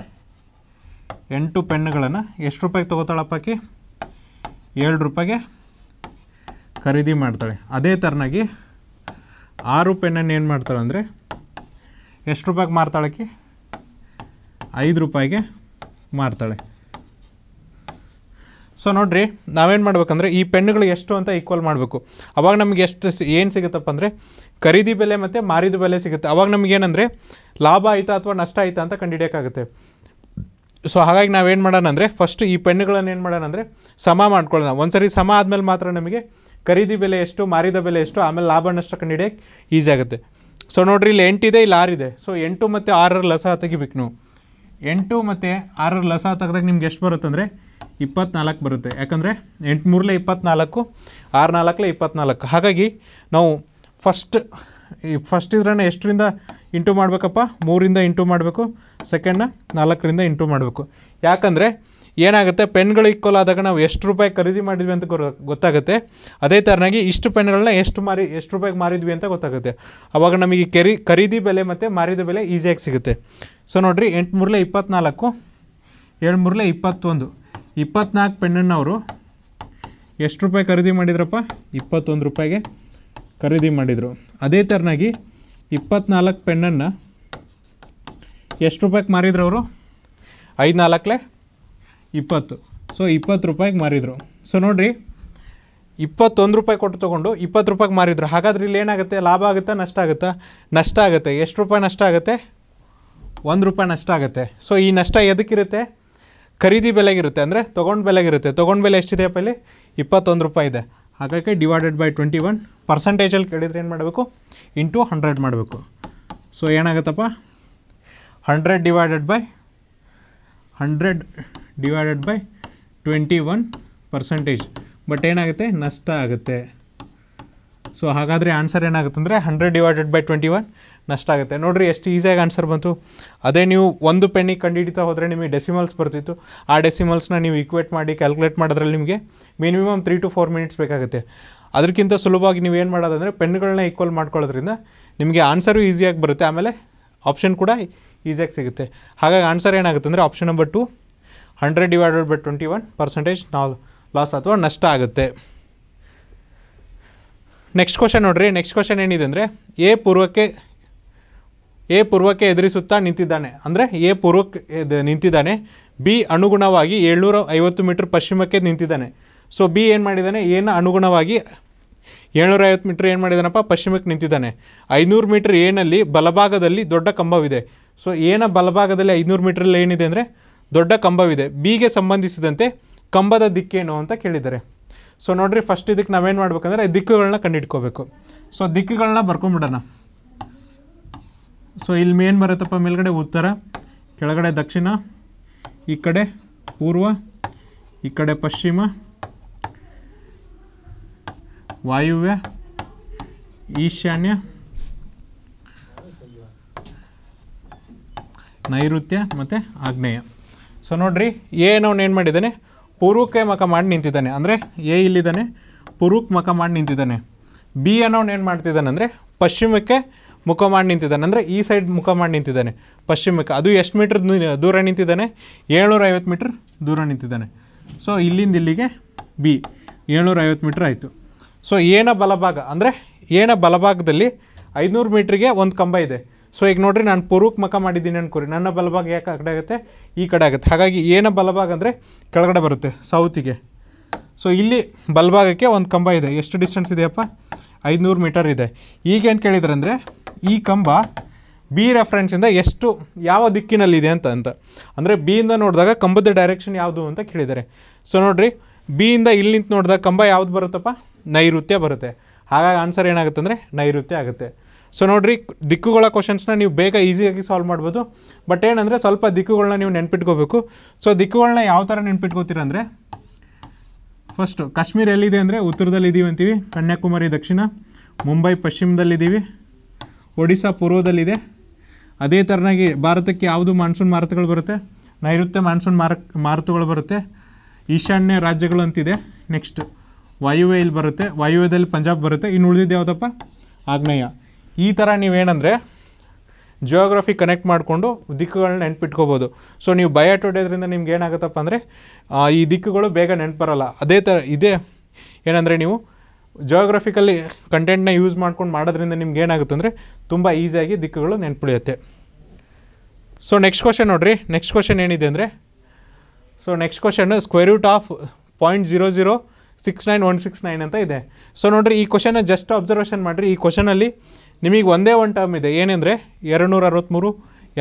ಎಂಟು ಪೆನ್ನುಗಳನ್ನು ಎಷ್ಟು ರೂಪಾಯಿಗೆ ತೊಗೋತಾಳಪ್ಪಾಕಿ ಏಳು ರೂಪಾಯಿಗೆ ಖರೀದಿ ಮಾಡ್ತಾಳೆ ಅದೇ ಥರನಾಗಿ ಆರು ರೂಪಾಯಿನ ಏನು ಮಾಡ್ತಾಳೆ ಅಂದರೆ ಎಷ್ಟು ರೂಪಾಯಿಗೆ ಮಾರ್ತಾಳಕ್ಕೆ ಐದು ರೂಪಾಯಿಗೆ ಮಾರ್ತಾಳೆ ಸೊ ನೋಡಿರಿ ನಾವೇನು ಮಾಡ್ಬೇಕಂದ್ರೆ ಈ ಪೆನ್ನುಗಳು ಎಷ್ಟು ಅಂತ ಈಕ್ವಲ್ ಮಾಡಬೇಕು ಅವಾಗ ನಮ್ಗೆ ಎಷ್ಟು ಏನು ಸಿಗುತ್ತಪ್ಪ ಅಂದರೆ ಖರೀದಿ ಬೆಲೆ ಮತ್ತು ಮಾರಿದ ಬೆಲೆ ಸಿಗುತ್ತೆ ಅವಾಗ ನಮಗೇನಂದರೆ ಲಾಭ ಆಯಿತಾ ಅಥವಾ ನಷ್ಟ ಆಯಿತಾ ಅಂತ ಕಂಡುಹಿಡಿಯೋಕ್ಕಾಗುತ್ತೆ ಸೊ ಹಾಗಾಗಿ ನಾವೇನು ಮಾಡೋಣ ಅಂದರೆ ಫಸ್ಟ್ ಈ ಪೆನ್ನುಗಳನ್ನು ಏನು ಮಾಡೋಣ ಅಂದರೆ ಸಮ ಮಾಡ್ಕೊಳ್ಳೋಣ ಒಂದು ಸರಿ ಸಮ ಆದಮೇಲೆ ಮಾತ್ರ ನಮಗೆ ಖರೀದಿ ಬೆಲೆ ಎಷ್ಟು ಮಾರಿದ ಬೆಲೆ ಎಷ್ಟು ಆಮೇಲೆ ಲಾಭ ನಷ್ಟ ಕಂಡುಹಿಡಿಯೋಕ್ಕೆ ಈಸಿ ಆಗುತ್ತೆ ಸೊ ನೋಡಿರಿ ಇಲ್ಲಿ ಎಂಟಿದೆ ಇಲ್ಲಿ ಆರಿದೆ ಸೊ ಎಂಟು ಮತ್ತು ಆರರ ಲಸ ತೆಗಿಬೇಕು ನೀವು ಎಂಟು ಮತ್ತು ಆರರ ಲಸ ತೆಗೆದಾಗ ನಿಮ್ಗೆ ಎಷ್ಟು ಬರುತ್ತೆ ಅಂದರೆ ಇಪ್ಪತ್ನಾಲ್ಕು ಬರುತ್ತೆ ಯಾಕಂದರೆ ಎಂಟು ಮೂರಲೇ ಇಪ್ಪತ್ನಾಲ್ಕು ಆರು ನಾಲ್ಕಲೇ ಇಪ್ಪತ್ನಾಲ್ಕು ಹಾಗಾಗಿ ನಾವು ಫಸ್ಟ್ ಈ ಫಸ್ಟ್ ಇದ್ರನ್ನ ಎಷ್ಟರಿಂದ ಇಂಟು ಮಾಡಬೇಕಪ್ಪ ಮೂರಿಂದ ಇಂಟು ಮಾಡಬೇಕು ಸೆಕೆಂಡ್ನ ನಾಲ್ಕರಿಂದ ಇಂಟು ಮಾಡಬೇಕು ಯಾಕಂದರೆ ಏನಾಗುತ್ತೆ ಪೆನ್ಗಳು ಈಕ್ವಲ್ ಆದಾಗ ನಾವು ಎಷ್ಟು ರೂಪಾಯಿ ಖರೀದಿ ಮಾಡಿದ್ವಿ ಅಂತ ಗೊತ್ತಾಗುತ್ತೆ ಅದೇ ಥರನಾಗಿ ಇಷ್ಟು ಪೆನ್ಗಳನ್ನ ಎಷ್ಟು ಮಾರಿ ಎಷ್ಟು ರೂಪಾಯಿಗೆ ಮಾರಿದ್ವಿ ಅಂತ ಗೊತ್ತಾಗುತ್ತೆ ಆವಾಗ ನಮಗೆ ಕೆರಿ ಖರೀದಿ ಬೆಲೆ ಮತ್ತು ಮಾರಿದ ಬೆಲೆ ಈಸಿಯಾಗಿ ಸಿಗುತ್ತೆ ಸೊ ನೋಡಿರಿ ಎಂಟುಮೂರಲೆ ಇಪ್ಪತ್ತ್ನಾಲ್ಕು ಏಳ್ಮೂರಲೆ ಇಪ್ಪತ್ತೊಂದು ಇಪ್ಪತ್ನಾಲ್ಕು ಅವರು ಎಷ್ಟು ರೂಪಾಯಿ ಖರೀದಿ ಮಾಡಿದ್ರಪ್ಪ ಇಪ್ಪತ್ತೊಂದು ರೂಪಾಯಿಗೆ ಖರೀದಿ ಮಾಡಿದರು ಅದೇ ಥರನಾಗಿ ಇಪ್ಪತ್ನಾಲ್ಕು ಪೆನ್ನನ್ನು ಎಷ್ಟು ರೂಪಾಯಿಗೆ ಮಾರಿದ್ರು ಅವರು ಐದು ನಾಲ್ಕಲೆ ಇಪ್ಪತ್ತು ಸೊ ಇಪ್ಪತ್ತು ರೂಪಾಯಿಗೆ ಮಾರಿದರು ಸೊ ನೋಡಿರಿ ಇಪ್ಪತ್ತೊಂದು ರೂಪಾಯಿ ಕೊಟ್ಟು ತೊಗೊಂಡು ಇಪ್ಪತ್ತು ರೂಪಾಯಿಗೆ ಮಾರಿದ್ರು ಹಾಗಾದ್ರೆ ಇಲ್ಲಿ ಏನಾಗುತ್ತೆ ಲಾಭ ಆಗುತ್ತಾ ನಷ್ಟ ಆಗುತ್ತಾ ನಷ್ಟ ಆಗುತ್ತೆ ಎಷ್ಟು ರೂಪಾಯಿ ನಷ್ಟ ಆಗುತ್ತೆ ಒಂದು ರೂಪಾಯಿ ನಷ್ಟ ಆಗುತ್ತೆ ಸೊ ಈ ನಷ್ಟ ಎದಕ್ಕಿರುತ್ತೆ ಖರೀದಿ ಬೆಲೆಗಿರುತ್ತೆ ಅಂದರೆ ತೊಗೊಂಡು ಬೆಲೆಗಿರುತ್ತೆ ತೊಗೊಂಡು ಬೆಲೆ ಎಷ್ಟಿದೆ ಇಲ್ಲಿ ಇಪ್ಪತ್ತೊಂದು ರೂಪಾಯಿ ಇದೆ ಹಾಗಾಗಿ ಡಿವೈಡೆಡ್ ಬೈ ಟ್ವೆಂಟಿ ಒನ್ ಪರ್ಸೆಂಟೇಜಲ್ಲಿ ಕೇಳಿದರೆ ಏನು ಮಾಡಬೇಕು ಇಂಟು ಹಂಡ್ರೆಡ್ ಮಾಡಬೇಕು ಸೊ ಏನಾಗುತ್ತಪ್ಪ hundred divided by hundred divided by twenty one percentage but ಏನಾಗುತ್ತೆ ನಷ್ಟ ಆಗುತ್ತೆ ಸೊ ಹಾಗಾದರೆ ಆನ್ಸರ್ ಏನಾಗುತ್ತೆ ಅಂದರೆ hundred divided by twenty one ನಷ್ಟ ಆಗುತ್ತೆ ನೋಡಿರಿ ಎಷ್ಟು ಈಸಿಯಾಗಿ ಆನ್ಸರ್ ಬಂತು ಅದೇ ನೀವು ಒಂದು ಪೆನ್ನಿಗೆ ಹಿಡಿತಾ ಹೋದರೆ ನಿಮಗೆ ಡೆಸಿಮಲ್ಸ್ ಬರ್ತಿತ್ತು ಆ ಡೆಸಿಮಲ್ಸ್ನ ನೀವು ಈಕ್ವೇಟ್ ಮಾಡಿ ಕ್ಯಾಲ್ಕುಲೇಟ್ ಮಾಡೋದ್ರಲ್ಲಿ ನಿಮಗೆ minimum three to four minutes ಬೇಕಾಗುತ್ತೆ ಅದಕ್ಕಿಂತ ಸುಲಭವಾಗಿ ನೀವು ಏನು ಮಾಡೋದಂದರೆ ಪೆನ್ಗಳನ್ನ ಈಕ್ವಲ್ ಮಾಡ್ಕೊಳ್ಳೋದ್ರಿಂದ ನಿಮಗೆ ಆನ್ಸರು ಈಸಿಯಾಗಿ ಬರುತ್ತೆ ಆಮೇಲೆ ಆಪ್ಷನ್ ಕೂಡ ಈಸಿಯಾಗಿ ಸಿಗುತ್ತೆ ಹಾಗಾಗಿ ಆನ್ಸರ್ ಏನಾಗುತ್ತೆ ಅಂದರೆ option number two hundred divided by twenty one percentage ನಾವು ಲಾಸ್ ಅಥವಾ ನಷ್ಟ ಆಗುತ್ತೆ ನೆಕ್ಸ್ಟ್ ಕ್ವಶನ್ ನೋಡಿರಿ ನೆಕ್ಸ್ಟ್ ಕ್ವಶನ್ ಏನಿದೆ ಅಂದರೆ ಎ ಪೂರ್ವಕ್ಕೆ ಎ ಪೂರ್ವಕ್ಕೆ ಎದುರಿಸುತ್ತಾ ನಿಂತಿದ್ದಾನೆ ಅಂದರೆ ಎ ಪೂರ್ವಕ್ಕೆ ನಿಂತಿದ್ದಾನೆ ಬಿ ಅನುಗುಣವಾಗಿ ಏಳ್ನೂರ ಐವತ್ತು ಮೀಟ್ರ್ ಪಶ್ಚಿಮಕ್ಕೆ ನಿಂತಿದ್ದಾನೆ ಸೊ ಬಿ ಏನು ಮಾಡಿದ್ದಾನೆ ಎನ ಅನುಗುಣವಾಗಿ ಐವತ್ತು ಮೀಟ್ರ್ ಏನು ಮಾಡಿದಾನಪ್ಪ ಪಶ್ಚಿಮಕ್ಕೆ ನಿಂತಿದ್ದಾನೆ ಐನೂರು ಮೀಟ್ರ್ ಏನಲ್ಲಿ ಬಲಭಾಗದಲ್ಲಿ ದೊಡ್ಡ ಕಂಬವಿದೆ ಸೊ ಏನ ಬಲಭಾಗದಲ್ಲಿ ಐನೂರು ಮೀಟ್ರಲ್ಲಿ ಏನಿದೆ ಅಂದರೆ ದೊಡ್ಡ ಕಂಬವಿದೆ ಬಿಗೆ ಸಂಬಂಧಿಸಿದಂತೆ ಕಂಬದ ದಿಕ್ಕೇನು ಅಂತ ಕೇಳಿದ್ದಾರೆ ಸೊ ನೋಡ್ರಿ ಫಸ್ಟ್ ಇದಕ್ಕೆ ನಾವೇನು ಮಾಡ್ಬೇಕಂದ್ರೆ ದಿಕ್ಕುಗಳನ್ನ ಕಂಡುಹಿಡ್ಕೋಬೇಕು ಸೊ ದಿಕ್ಕುಗಳನ್ನ ಬರ್ಕೊಂಬಿಡೋಣ ಸೊ ಇಲ್ಲಿ ಮೇನ್ ಬರುತ್ತಪ್ಪ ಮೇಲ್ಗಡೆ ಉತ್ತರ ಕೆಳಗಡೆ ದಕ್ಷಿಣ ಈ ಕಡೆ ಪೂರ್ವ ಈ ಕಡೆ ಪಶ್ಚಿಮ ವಾಯುವ್ಯ ಈಶಾನ್ಯ ನೈಋತ್ಯ ಮತ್ತು ಆಗ್ನೇಯ ಸೊ ನೋಡಿರಿ ಎ ಏನು ಮಾಡಿದ್ದಾನೆ ಪೂರ್ವಕ್ಕೆ ಮುಖ ಮಾಡಿ ನಿಂತಿದ್ದಾನೆ ಅಂದರೆ ಎ ಇಲ್ಲಿದ್ದಾನೆ ಪೂರ್ವಕ್ಕೆ ಮುಖ ಮಾಡಿ ನಿಂತಿದ್ದಾನೆ ಬಿ ಅನ್ನೋನು ಏನು ಮಾಡ್ತಿದ್ದಾನೆ ಅಂದರೆ ಪಶ್ಚಿಮಕ್ಕೆ ಮುಖ ಮಾಡಿ ನಿಂತಿದ್ದಾನೆ ಅಂದರೆ ಈ ಸೈಡ್ ಮುಖ ಮಾಡಿ ನಿಂತಿದ್ದಾನೆ ಪಶ್ಚಿಮಕ್ಕೆ ಅದು ಎಷ್ಟು ಮೀಟ್ರ್ ದೂರ ನಿಂತಿದ್ದಾನೆ ಏಳ್ನೂರೈವತ್ತು ಮೀಟ್ರ್ ದೂರ ನಿಂತಿದ್ದಾನೆ ಸೊ ಇಲ್ಲಿಂದ ಇಲ್ಲಿಗೆ ಬಿ ಏಳ್ನೂರೈವತ್ತು ಮೀಟ್ರ್ ಆಯಿತು ಸೊ ಏನ ಬಲಭಾಗ ಅಂದರೆ ಏನ ಬಲಭಾಗದಲ್ಲಿ ಐದುನೂರು ಮೀಟ್ರಿಗೆ ಒಂದು ಕಂಬ ಇದೆ ಸೊ ಈಗ ನೋಡಿರಿ ನಾನು ಪೂರ್ವಕ್ಕೆ ಮಕ ಮಾಡಿದ್ದೀನಿ ಅನ್ಕೋರಿ ನನ್ನ ಬಲಭಾಗ ಯಾಕೆ ಆ ಕಡೆ ಆಗುತ್ತೆ ಈ ಕಡೆ ಆಗುತ್ತೆ ಹಾಗಾಗಿ ಏನ ಬಲಭಾಗ ಅಂದರೆ ಕೆಳಗಡೆ ಬರುತ್ತೆ ಸೌತಿಗೆ ಸೊ ಇಲ್ಲಿ ಬಲಭಾಗಕ್ಕೆ ಒಂದು ಕಂಬ ಇದೆ ಎಷ್ಟು ಡಿಸ್ಟೆನ್ಸ್ ಇದೆಯಪ್ಪ ಐದುನೂರು ಮೀಟರ್ ಇದೆ ಈಗೇನು ಕೇಳಿದ್ರಂದರೆ ಈ ಕಂಬ ಬಿ ರೆಫರೆನ್ಸಿಂದ ಎಷ್ಟು ಯಾವ ದಿಕ್ಕಿನಲ್ಲಿದೆ ಅಂತ ಅಂತ ಅಂದರೆ ಬಿಯಿಂದ ನೋಡಿದಾಗ ಕಂಬದ ಡೈರೆಕ್ಷನ್ ಯಾವುದು ಅಂತ ಕೇಳಿದ್ದಾರೆ ಸೊ ನೋಡಿರಿ ಬಿಯಿಂದ ಇಲ್ಲಿ ನಿಂತು ನೋಡಿದಾಗ ಕಂಬ ಯಾವ್ದು ಬರುತ್ತಪ್ಪ ನೈಋತ್ಯ ಬರುತ್ತೆ ಹಾಗಾಗಿ ಆನ್ಸರ್ ಏನಾಗುತ್ತೆ ಅಂದರೆ ನೈಋತ್ಯ ಆಗುತ್ತೆ ಸೊ ನೋಡಿರಿ ದಿಕ್ಕುಗಳ ಕ್ವಶನ್ಸ್ನ ನೀವು ಬೇಗ ಈಸಿಯಾಗಿ ಸಾಲ್ವ್ ಮಾಡ್ಬೋದು ಬಟ್ ಏನಂದರೆ ಸ್ವಲ್ಪ ದಿಕ್ಕುಗಳನ್ನ ನೀವು ನೆನ್ಪಿಟ್ಕೋಬೇಕು ಸೊ ದಿಕ್ಕುಗಳನ್ನ ಯಾವ ಥರ ನೆನ್ಪಿಟ್ಕೋತೀರಂದರೆ ಫಸ್ಟು ಕಾಶ್ಮೀರ ಎಲ್ಲಿದೆ ಅಂದರೆ ಉತ್ತರದಲ್ಲಿ ಇದ್ದೀವಿ ಅಂತೀವಿ ಕನ್ಯಾಕುಮಾರಿ ದಕ್ಷಿಣ ಮುಂಬೈ ಪಶ್ಚಿಮದಲ್ಲಿದ್ದೀವಿ ಒಡಿಶಾ ಪೂರ್ವದಲ್ಲಿದೆ ಅದೇ ಥರನಾಗಿ ಭಾರತಕ್ಕೆ ಯಾವುದು ಮಾನ್ಸೂನ್ ಮಾರುತಗಳು ಬರುತ್ತೆ ನೈಋತ್ಯ ಮಾನ್ಸೂನ್ ಮಾರ ಮಾರುತಗಳು ಬರುತ್ತೆ ಈಶಾನ್ಯ ರಾಜ್ಯಗಳು ನೆಕ್ಸ್ಟ್ ವಾಯುವೆ ಇಲ್ಲಿ ಬರುತ್ತೆ ವಾಯುವ್ಯದಲ್ಲಿ ಪಂಜಾಬ್ ಬರುತ್ತೆ ಇನ್ನು ಉಳಿದಿದ್ದು ಯಾವುದಪ್ಪ ಆಗ್ನೇಯ ಈ ಥರ ನೀವೇನಂದರೆ ಜಿಯೋಗ್ರಫಿ ಕನೆಕ್ಟ್ ಮಾಡಿಕೊಂಡು ದಿಕ್ಕುಗಳನ್ನ ನೆನ್ಪಿಟ್ಕೋಬೋದು ಸೊ ನೀವು ಬಯಾಟ್ ಹೊಡೆಯೋದ್ರಿಂದ ನಿಮ್ಗೆ ಏನಾಗುತ್ತಪ್ಪ ಅಂದರೆ ಈ ದಿಕ್ಕುಗಳು ಬೇಗ ನೆನ್ಪರಲ್ಲ ಅದೇ ಥರ ಇದೇ ಏನಂದರೆ ನೀವು ಜಿಯೋಗ್ರಫಿಕಲಿ ಕಂಟೆಂಟ್ನ ಯೂಸ್ ಮಾಡ್ಕೊಂಡು ಮಾಡೋದ್ರಿಂದ ನಿಮ್ಗೆ ಏನಾಗುತ್ತೆ ಅಂದರೆ ತುಂಬ ಈಸಿಯಾಗಿ ದಿಕ್ಕುಗಳು ಉಳಿಯುತ್ತೆ ಸೊ ನೆಕ್ಸ್ಟ್ ಕ್ವಶನ್ ನೋಡಿರಿ ನೆಕ್ಸ್ಟ್ ಕ್ವಶನ್ ಏನಿದೆ ಅಂದರೆ so next question square root of point zero zero six nine one six nine ಅಂತ ಇದೆ ಸೊ ನೋಡಿರಿ ಈ ಕ್ವಶನ್ನ ಜಸ್ಟ್ ಅಬ್ಸರ್ವೇಷನ್ ಮಾಡಿರಿ ಈ ಕ್ವಶನಲ್ಲಿ ನಿಮಗೆ ಒಂದೇ ಒನ್ ಟರ್ಮ್ ಇದೆ ಏನೆಂದರೆ ಎರಡು ನೂರ ಅರವತ್ತ್ಮೂರು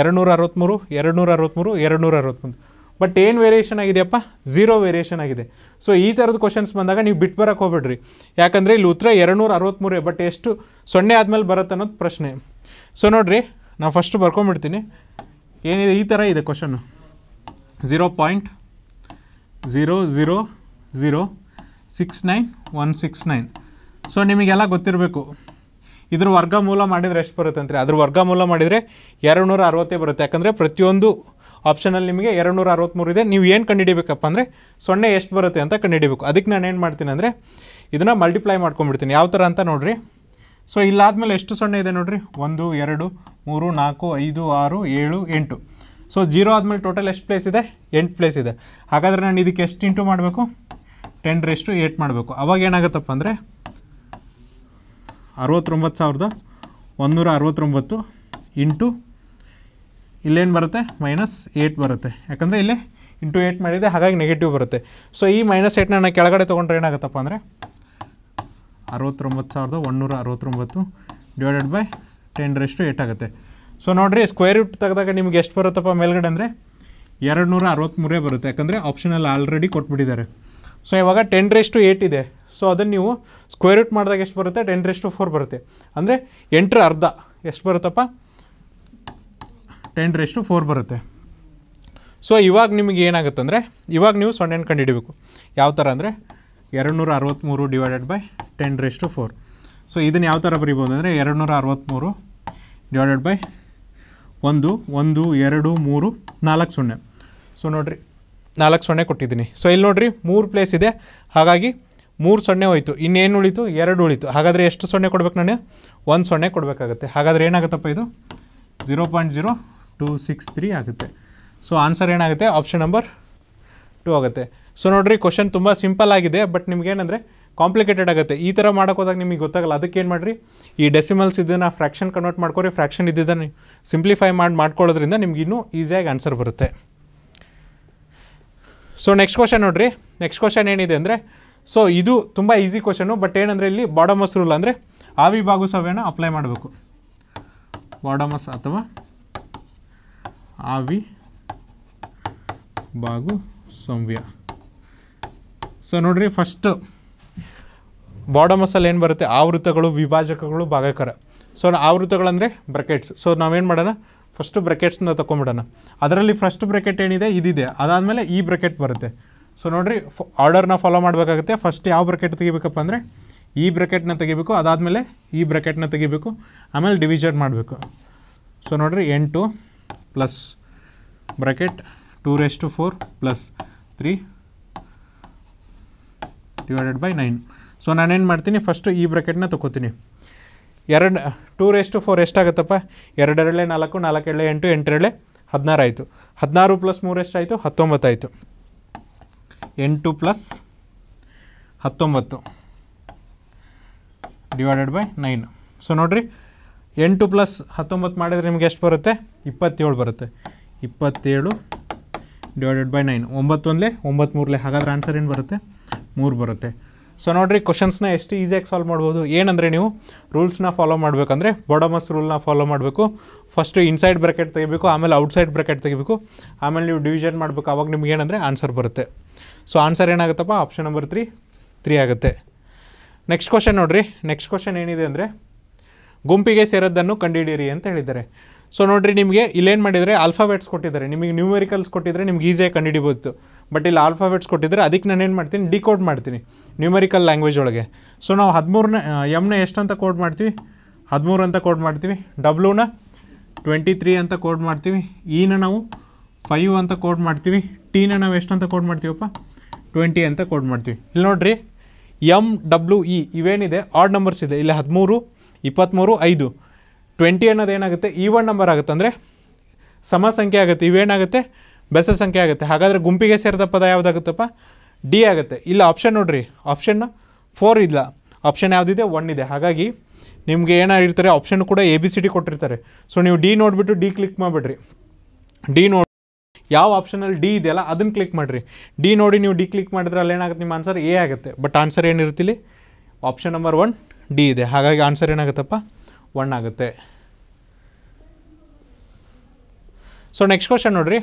ಎರಡು ನೂರ ಅರವತ್ತ್ಮೂರು ಎರಡು ನೂರ ಅರವತ್ತ್ಮೂರು ಎರಡು ನೂರ ಅರವತ್ತ್ಮೂರು ಬಟ್ ಏನು ವೇರಿಯೇಷನ್ ಆಗಿದೆಯಪ್ಪ ಝೀರೋ ವೇರಿಯೇಷನ್ ಆಗಿದೆ ಸೊ ಈ ಥರದ ಕ್ವಶನ್ಸ್ ಬಂದಾಗ ನೀವು ಬಿಟ್ಟು ಬರೋಕ್ಕೆ ಹೋಗ್ಬಿಡ್ರಿ ಯಾಕಂದರೆ ಇಲ್ಲಿ ಉತ್ತರ ಎರಡು ನೂರ ಅರವತ್ತ್ಮೂರೇ ಬಟ್ ಎಷ್ಟು ಸೊನ್ನೆ ಆದಮೇಲೆ ಬರುತ್ತೆ ಅನ್ನೋದು ಪ್ರಶ್ನೆ ಸೊ ನೋಡಿರಿ ನಾನು ಫಸ್ಟು ಬರ್ಕೊಂಬಿಡ್ತೀನಿ ಏನಿದೆ ಈ ಥರ ಇದೆ question zero point zero zero zero six nine one six nine so ನಿಮಗೆಲ್ಲ ಗೊತ್ತಿರಬೇಕು ಇದ್ರ ವರ್ಗಮೂಲ ಮಾಡಿದರೆ ಎಷ್ಟು ಬರುತ್ತೆ ಅಂದರೆ ಅದ್ರ ವರ್ಗಮೂಲ ಮಾಡಿದರೆ ಎರಡು ನೂರ ಅರವತ್ತೇ ಬರುತ್ತೆ ಯಾಕಂದರೆ ಪ್ರತಿಯೊಂದು ಆಪ್ಷನಲ್ಲಿ ನಿಮಗೆ ಎರಡು ನೂರ ಅರವತ್ತ್ಮೂರು ಇದೆ ನೀವು ಏನು ಕಂಡುಹಿಡಿಬೇಕಪ್ಪ ಅಂದರೆ ಸೊನ್ನೆ ಎಷ್ಟು ಬರುತ್ತೆ ಅಂತ ಕಂಡುಹಿಡಿಬೇಕು ಅದಕ್ಕೆ ನಾನು ಏನು ಮಾಡ್ತೀನಿ ಅಂದರೆ ಇದನ್ನು ಮಲ್ಟಿಪ್ಲೈ ಮಾಡ್ಕೊಂಡ್ಬಿಡ್ತೀನಿ ಯಾವ ಥರ ಅಂತ ನೋಡಿರಿ ಸೊ ಇಲ್ಲಾದಮೇಲೆ ಎಷ್ಟು ಸೊನ್ನೆ ಇದೆ ನೋಡಿರಿ ಒಂದು ಎರಡು ಮೂರು ನಾಲ್ಕು ಐದು ಆರು ಏಳು ಎಂಟು ಸೊ ಜೀರೋ ಆದಮೇಲೆ ಟೋಟಲ್ ಎಷ್ಟು ಪ್ಲೇಸ್ ಇದೆ ಎಂಟು ಪ್ಲೇಸ್ ಇದೆ ಹಾಗಾದರೆ ನಾನು ಇದಕ್ಕೆ ಎಷ್ಟು ಇಂಟು ಮಾಡಬೇಕು ಟೆನ್ ರೆಸ್ಟು ಏಟ್ ಮಾಡಬೇಕು ಅವಾಗ ಏನಾಗುತ್ತಪ್ಪ ಅಂದರೆ ಅರವತ್ತೊಂಬತ್ತು ಸಾವಿರದ ಒಂದೂರ ಅರವತ್ತೊಂಬತ್ತು ಇಂಟು ಇಲ್ಲೇನು ಬರುತ್ತೆ ಮೈನಸ್ ಏಟ್ ಬರುತ್ತೆ ಯಾಕಂದರೆ ಇಲ್ಲಿ ಇಂಟು ಏಟ್ ಮಾಡಿದೆ ಹಾಗಾಗಿ ನೆಗೆಟಿವ್ ಬರುತ್ತೆ ಸೊ ಈ ಮೈನಸ್ ಏಟ್ನ ನಾನು ಕೆಳಗಡೆ ತೊಗೊಂಡ್ರೆ ಏನಾಗುತ್ತಪ್ಪ ಅಂದರೆ ಅರವತ್ತೊಂಬತ್ತು ಸಾವಿರದ ಒನ್ನೂರ ಅರವತ್ತೊಂಬತ್ತು divided by ten raise to eight ಆಗುತ್ತೆ ಸೊ ನೋಡಿರಿ ಸ್ಕ್ವೇರ್ ರೂಟ್ ತೆಗೆದಾಗ ನಿಮ್ಗೆ ಎಷ್ಟು ಬರುತ್ತಪ್ಪ ಮೇಲ್ಗಡೆ ಅಂದರೆ ಎರಡು ನೂರ ಅರವತ್ತ್ಮೂರೇ ಬರುತ್ತೆ ಯಾಕಂದರೆ ಆಪ್ಷನಲ್ಲಿ ಆಲ್ರೆಡಿ ಕೊಟ್ಬಿಟ್ಟಿದ್ದಾರೆ ಸೊ ಇವಾಗ ಟೆನ್ ರೇಸ್ ಟು ಏಯ್ಟ್ ಇದೆ ಸೊ ಅದನ್ನು ನೀವು ಸ್ಕ್ವೇರ್ ರೂಟ್ ಮಾಡಿದಾಗ ಎಷ್ಟು ಬರುತ್ತೆ ಟೆನ್ ರೇಸ್ ಟು ಫೋರ್ ಬರುತ್ತೆ ಅಂದರೆ ಎಂಟರ ಅರ್ಧ ಎಷ್ಟು ಬರುತ್ತಪ್ಪ ಟೆನ್ ರೇಸ್ ಟು ಫೋರ್ ಬರುತ್ತೆ ಸೊ ಇವಾಗ ನಿಮಗೆ ಏನಾಗುತ್ತಂದರೆ ಇವಾಗ ನೀವು ಕಂಡು ಕಂಡುಹಿಡಬೇಕು ಯಾವ ಥರ ಅಂದರೆ ಎರಡು ನೂರ ಅರವತ್ತ್ಮೂರು divided by ten raise to four so ಇದನ್ನು ಯಾವ ಥರ ಬರಿಬೋದು ಅಂದರೆ ಎರಡು ನೂರ ಅರವತ್ತ್ಮೂರು ಡಿವೈಡೆಡ್ ಬೈ ಒಂದು ಒಂದು ಎರಡು ಮೂರು ನಾಲ್ಕು ಸೊನ್ನೆ ಸೊ ನೋಡಿರಿ ನಾಲ್ಕು ಸೊನ್ನೆ ಕೊಟ್ಟಿದ್ದೀನಿ ಸೊ ಇಲ್ಲಿ ನೋಡಿರಿ ಮೂರು ಪ್ಲೇಸ್ ಇದೆ ಹಾಗಾಗಿ ಮೂರು ಸೊನ್ನೆ ಹೋಯಿತು ಇನ್ನೇನು ಉಳಿತು ಎರಡು ಉಳಿತು ಹಾಗಾದರೆ ಎಷ್ಟು ಸೊನ್ನೆ ಕೊಡ್ಬೇಕು ನಾನು ಒಂದು ಸೊನ್ನೆ ಕೊಡಬೇಕಾಗತ್ತೆ ಹಾಗಾದರೆ ಏನಾಗುತ್ತಪ್ಪ ಇದು zero point zero two six three ಆಗುತ್ತೆ ಸೊ ಆನ್ಸರ್ ಏನಾಗುತ್ತೆ ಆಪ್ಷನ್ ನಂಬರ್ ಟೂ ಆಗುತ್ತೆ ಸೊ ನೋಡಿರಿ ಕ್ವಶನ್ ತುಂಬ ಸಿಂಪಲ್ ಆಗಿದೆ ಬಟ್ ನಿಮ್ಗೇನಂದರೆ ಕಾಂಪ್ಲಿಕೇಟೆಡ್ ಆಗುತ್ತೆ ಈ ಥರ ಹೋದಾಗ ನಿಮಗೆ ಗೊತ್ತಾಗಲ್ಲ ಅದಕ್ಕೆ ಏನು ಮಾಡಿರಿ ಈ ಡೆಸಿಮಲ್ಸ್ ಇದನ್ನು ಫ್ರ್ಯಾಕ್ಷನ್ ಕನ್ವರ್ಟ್ ಮಾಡ್ಕೊರಿ ಫ್ರ್ಯಾಕ್ಷನ್ ಇದ್ದಿದ್ದನ್ನು ಸಿಂಪ್ಲಿಫೈ ಮಾಡಿ ಮಾಡ್ಕೊಳ್ಳೋದ್ರಿಂದ ನಿಮ್ಗೆ ಇನ್ನೂ ಈಸಿಯಾಗಿ ಆನ್ಸರ್ ಬರುತ್ತೆ ಸೊ ನೆಕ್ಸ್ಟ್ ಕ್ವಶನ್ ನೋಡಿರಿ ನೆಕ್ಸ್ಟ್ ಕ್ವಶನ್ ಏನಿದೆ ಅಂದರೆ ಸೊ ಇದು ತುಂಬ ಈಸಿ ಕ್ವಶನು ಬಟ್ ಏನಂದರೆ ಇಲ್ಲಿ ಬಾಡಮಸ್ ರೂಲ್ ಅಂದರೆ ಬಾಗು ಸವೆಯನ್ನು ಅಪ್ಲೈ ಮಾಡಬೇಕು ಬಾಡಮಸ್ ಅಥವಾ ಆವಿ ಬಾಗು ಸಂವ್ಯ ಸೊ ನೋಡಿರಿ ಫಸ್ಟು ಮಸಲ್ ಏನು ಬರುತ್ತೆ ಆವೃತಗಳು ವಿಭಾಜಕಗಳು ಭಾಗಕರ ಸೊ ಆವೃತಗಳಂದರೆ ಬ್ರಕೆಟ್ಸ್ ಸೊ ನಾವೇನು ಮಾಡೋಣ ಫಸ್ಟು ಬ್ರಕೆಟ್ಸ್ನ ತೊಗೊಂಬಿಡೋಣ ಅದರಲ್ಲಿ ಫಸ್ಟ್ ಬ್ರಕೆಟ್ ಏನಿದೆ ಇದಿದೆ ಅದಾದಮೇಲೆ ಈ ಬ್ರಕೆಟ್ ಬರುತ್ತೆ ಸೊ ನೋಡಿರಿ ಆರ್ಡರ್ನ ಫಾಲೋ ಮಾಡಬೇಕಾಗುತ್ತೆ ಫಸ್ಟ್ ಯಾವ ಬ್ರಕೆಟ್ ತೆಗಿಬೇಕಪ್ಪ ಅಂದರೆ ಈ ಬ್ರಕೆಟ್ನ ತೆಗಿಬೇಕು ಅದಾದಮೇಲೆ ಈ ಬ್ರಕೆಟ್ನ ತೆಗಿಬೇಕು ಆಮೇಲೆ ಡಿವಿಜನ್ ಮಾಡಬೇಕು ಸೊ ನೋಡಿರಿ ಎಂಟು plus bracket two raised to four plus three divided by nine so ನಾನೇನು ಮಾಡ್ತೀನಿ ಫಸ್ಟು ಈ ಬ್ರಾಕೆಟ್ನ ತೊಗೋತೀನಿ ಎರಡು ಟೂ ರೆಸ್ಟು ಟು ಫೋರ್ ಎಷ್ಟಾಗುತ್ತಪ್ಪ ಎರಡೆರಳೆ ನಾಲ್ಕು ನಾಲ್ಕು ನಾಲ್ಕೆರಳೆ ಎಂಟು ಎಂಟೆರಳೆ ಹದಿನಾರು ಆಯಿತು ಹದಿನಾರು ಪ್ಲಸ್ ಮೂರು ಎಷ್ಟಾಯಿತು ಹತ್ತೊಂಬತ್ತಾಯಿತು ಎಂಟು ಪ್ಲಸ್ ಹತ್ತೊಂಬತ್ತು ಡಿವೈಡೆಡ್ ಬೈ ನೈನ್ ಸೊ ನೋಡಿರಿ ಎಂಟು ಪ್ಲಸ್ ಹತ್ತೊಂಬತ್ತು ಮಾಡಿದರೆ ನಿಮ್ಗೆ ಎಷ್ಟು ಬರುತ್ತೆ ಇಪ್ಪತ್ತೇಳು ಬರುತ್ತೆ ಇಪ್ಪತ್ತೇಳು ಡಿವೈಡೆಡ್ ಬೈ ನೈನ್ ಒಂಬತ್ತೊಂದಲೇ ಒಂಬತ್ತು ಮೂರಲೇ ಹಾಗಾದ್ರೆ ಆನ್ಸರ್ ಏನು ಬರುತ್ತೆ ಮೂರು ಬರುತ್ತೆ ಸೊ ನೋಡಿರಿ ಕ್ವಶನ್ಸ್ನ ಎಷ್ಟು ಈಸಿಯಾಗಿ ಸಾಲ್ವ್ ಮಾಡ್ಬೋದು ಏನಂದರೆ ನೀವು ರೂಲ್ಸ್ನ ಫಾಲೋ ಮಾಡಬೇಕಂದ್ರೆ ಬೊಡಮಸ್ ರೂಲ್ನ ಫಾಲೋ ಮಾಡಬೇಕು ಫಸ್ಟು ಇನ್ಸೈಡ್ ಬ್ರಾಕೆಟ್ ತೆಗಿಬೇಕು ಆಮೇಲೆ ಔಟ್ಸೈಡ್ ಬ್ರಾಕೆಟ್ ತೆಗಿಬೇಕು ಆಮೇಲೆ ನೀವು ಡಿವಿಷನ್ ಮಾಡಬೇಕು ಆವಾಗ ನಿಮ್ಗೆ ಏನಂದರೆ ಆನ್ಸರ್ ಬರುತ್ತೆ ಸೊ ಆನ್ಸರ್ ಏನಾಗುತ್ತಪ್ಪ ಆಪ್ಷನ್ ನಂಬರ್ ತ್ರೀ ತ್ರೀ ಆಗುತ್ತೆ ನೆಕ್ಸ್ಟ್ ಕ್ವಶನ್ ನೋಡಿರಿ ನೆಕ್ಸ್ಟ್ ಕ್ವಶನ್ ಏನಿದೆ ಅಂದರೆ ಗುಂಪಿಗೆ ಸೇರೋದನ್ನು ಕಂಡುಹಿಡಿಯಿರಿ ಅಂತ ಹೇಳಿದ್ದಾರೆ ಸೊ ನೋಡಿರಿ ನಿಮಗೆ ಇಲ್ಲೇನು ಮಾಡಿದರೆ ಆಲ್ಫಾಬೆಟ್ಸ್ ಕೊಟ್ಟಿದ್ದಾರೆ ನಿಮಗೆ ನ್ಯೂಮೆರಿಕಲ್ಸ್ ಕೊಟ್ಟಿದ್ರೆ ನಿಮ್ಗೆ ಈಸಿಯಾಗಿ ಕಂಡುಹಿಡಿಬೋದು ಬಟ್ ಇಲ್ಲಿ ಆಲ್ಫಾಬೆಟ್ಸ್ ಕೊಟ್ಟಿದ್ದರೆ ಅದಕ್ಕೆ ನಾನು ಏನು ಮಾಡ್ತೀನಿ ಡಿಕೋಡ್ ಮಾಡ್ತೀನಿ ನ್ಯೂಮರಿಕಲ್ ಲ್ಯಾಂಗ್ವೇಜ್ ಒಳಗೆ ಸೊ ನಾವು ಹದಿಮೂರನ್ನ ಎಮ್ನ ಎಷ್ಟಂತ ಕೋಡ್ ಮಾಡ್ತೀವಿ ಹದಿಮೂರು ಅಂತ ಕೋಡ್ ಮಾಡ್ತೀವಿ ಡಬ್ಲ್ಯೂನ ಟ್ವೆಂಟಿ ತ್ರೀ ಅಂತ ಕೋಡ್ ಮಾಡ್ತೀವಿ ಇನ e ನಾವು ಫೈವ್ ಅಂತ ಕೋಡ್ ಮಾಡ್ತೀವಿ ಟೀನ ನಾವು ಎಷ್ಟಂತ ಕೋಡ್ ಮಾಡ್ತೀವಪ್ಪ ಟ್ವೆಂಟಿ ಅಂತ ಕೋಡ್ ಮಾಡ್ತೀವಿ ಇಲ್ಲಿ ನೋಡ್ರಿ ಎಮ್ ಡಬ್ಲ್ಯೂ ಇ ಇವೇನಿದೆ ಆಡ್ ನಂಬರ್ಸ್ ಇದೆ ಇಲ್ಲಿ ಹದಿಮೂರು ಇಪ್ಪತ್ತ್ಮೂರು ಐದು ಟ್ವೆಂಟಿ ಅನ್ನೋದು ಏನಾಗುತ್ತೆ ಒನ್ ನಂಬರ್ ಆಗುತ್ತೆ ಅಂದರೆ ಸಮಸಂಖ್ಯೆ ಸಂಖ್ಯೆ ಆಗುತ್ತೆ ಇವೇನಾಗುತ್ತೆ ಬೆಸ ಸಂಖ್ಯೆ ಆಗುತ್ತೆ ಹಾಗಾದರೆ ಗುಂಪಿಗೆ ಸೇರಿದ ಪದ ಯಾವುದಾಗುತ್ತಪ್ಪ ಡಿ ಆಗುತ್ತೆ ಇಲ್ಲ ಆಪ್ಷನ್ ನೋಡ್ರಿ ಆಪ್ಷನ್ ಫೋರ್ ಇಲ್ಲ ಆಪ್ಷನ್ ಯಾವುದಿದೆ ಒನ್ ಇದೆ ಹಾಗಾಗಿ ನಿಮಗೆ ಏನಾಗಿರ್ತಾರೆ ಆಪ್ಷನ್ ಕೂಡ ಎ ಬಿ ಸಿ ಡಿ ಕೊಟ್ಟಿರ್ತಾರೆ ಸೊ ನೀವು ಡಿ ನೋಡಿಬಿಟ್ಟು ಡಿ ಕ್ಲಿಕ್ ಮಾಡಿಬಿಡ್ರಿ ಡಿ ನೋಡಿ ಯಾವ ಆಪ್ಷನಲ್ಲಿ ಡಿ ಇದೆಯಲ್ಲ ಅದನ್ನು ಕ್ಲಿಕ್ ಮಾಡಿರಿ ಡಿ ನೋಡಿ ನೀವು ಡಿ ಕ್ಲಿಕ್ ಮಾಡಿದ್ರೆ ಅಲ್ಲಿ ಏನಾಗುತ್ತೆ ನಿಮ್ಮ ಆನ್ಸರ್ ಎ ಆಗುತ್ತೆ ಬಟ್ ಆನ್ಸರ್ ಏನಿರ್ತೀಲಿ ಆಪ್ಷನ್ ನಂಬರ್ ಒನ್ ಡಿ ಇದೆ ಹಾಗಾಗಿ ಆನ್ಸರ್ ಏನಾಗುತ್ತಪ್ಪ ಒನ್ ಆಗುತ್ತೆ ಸೊ ನೆಕ್ಸ್ಟ್ ಕ್ವಶನ್ ನೋಡಿರಿ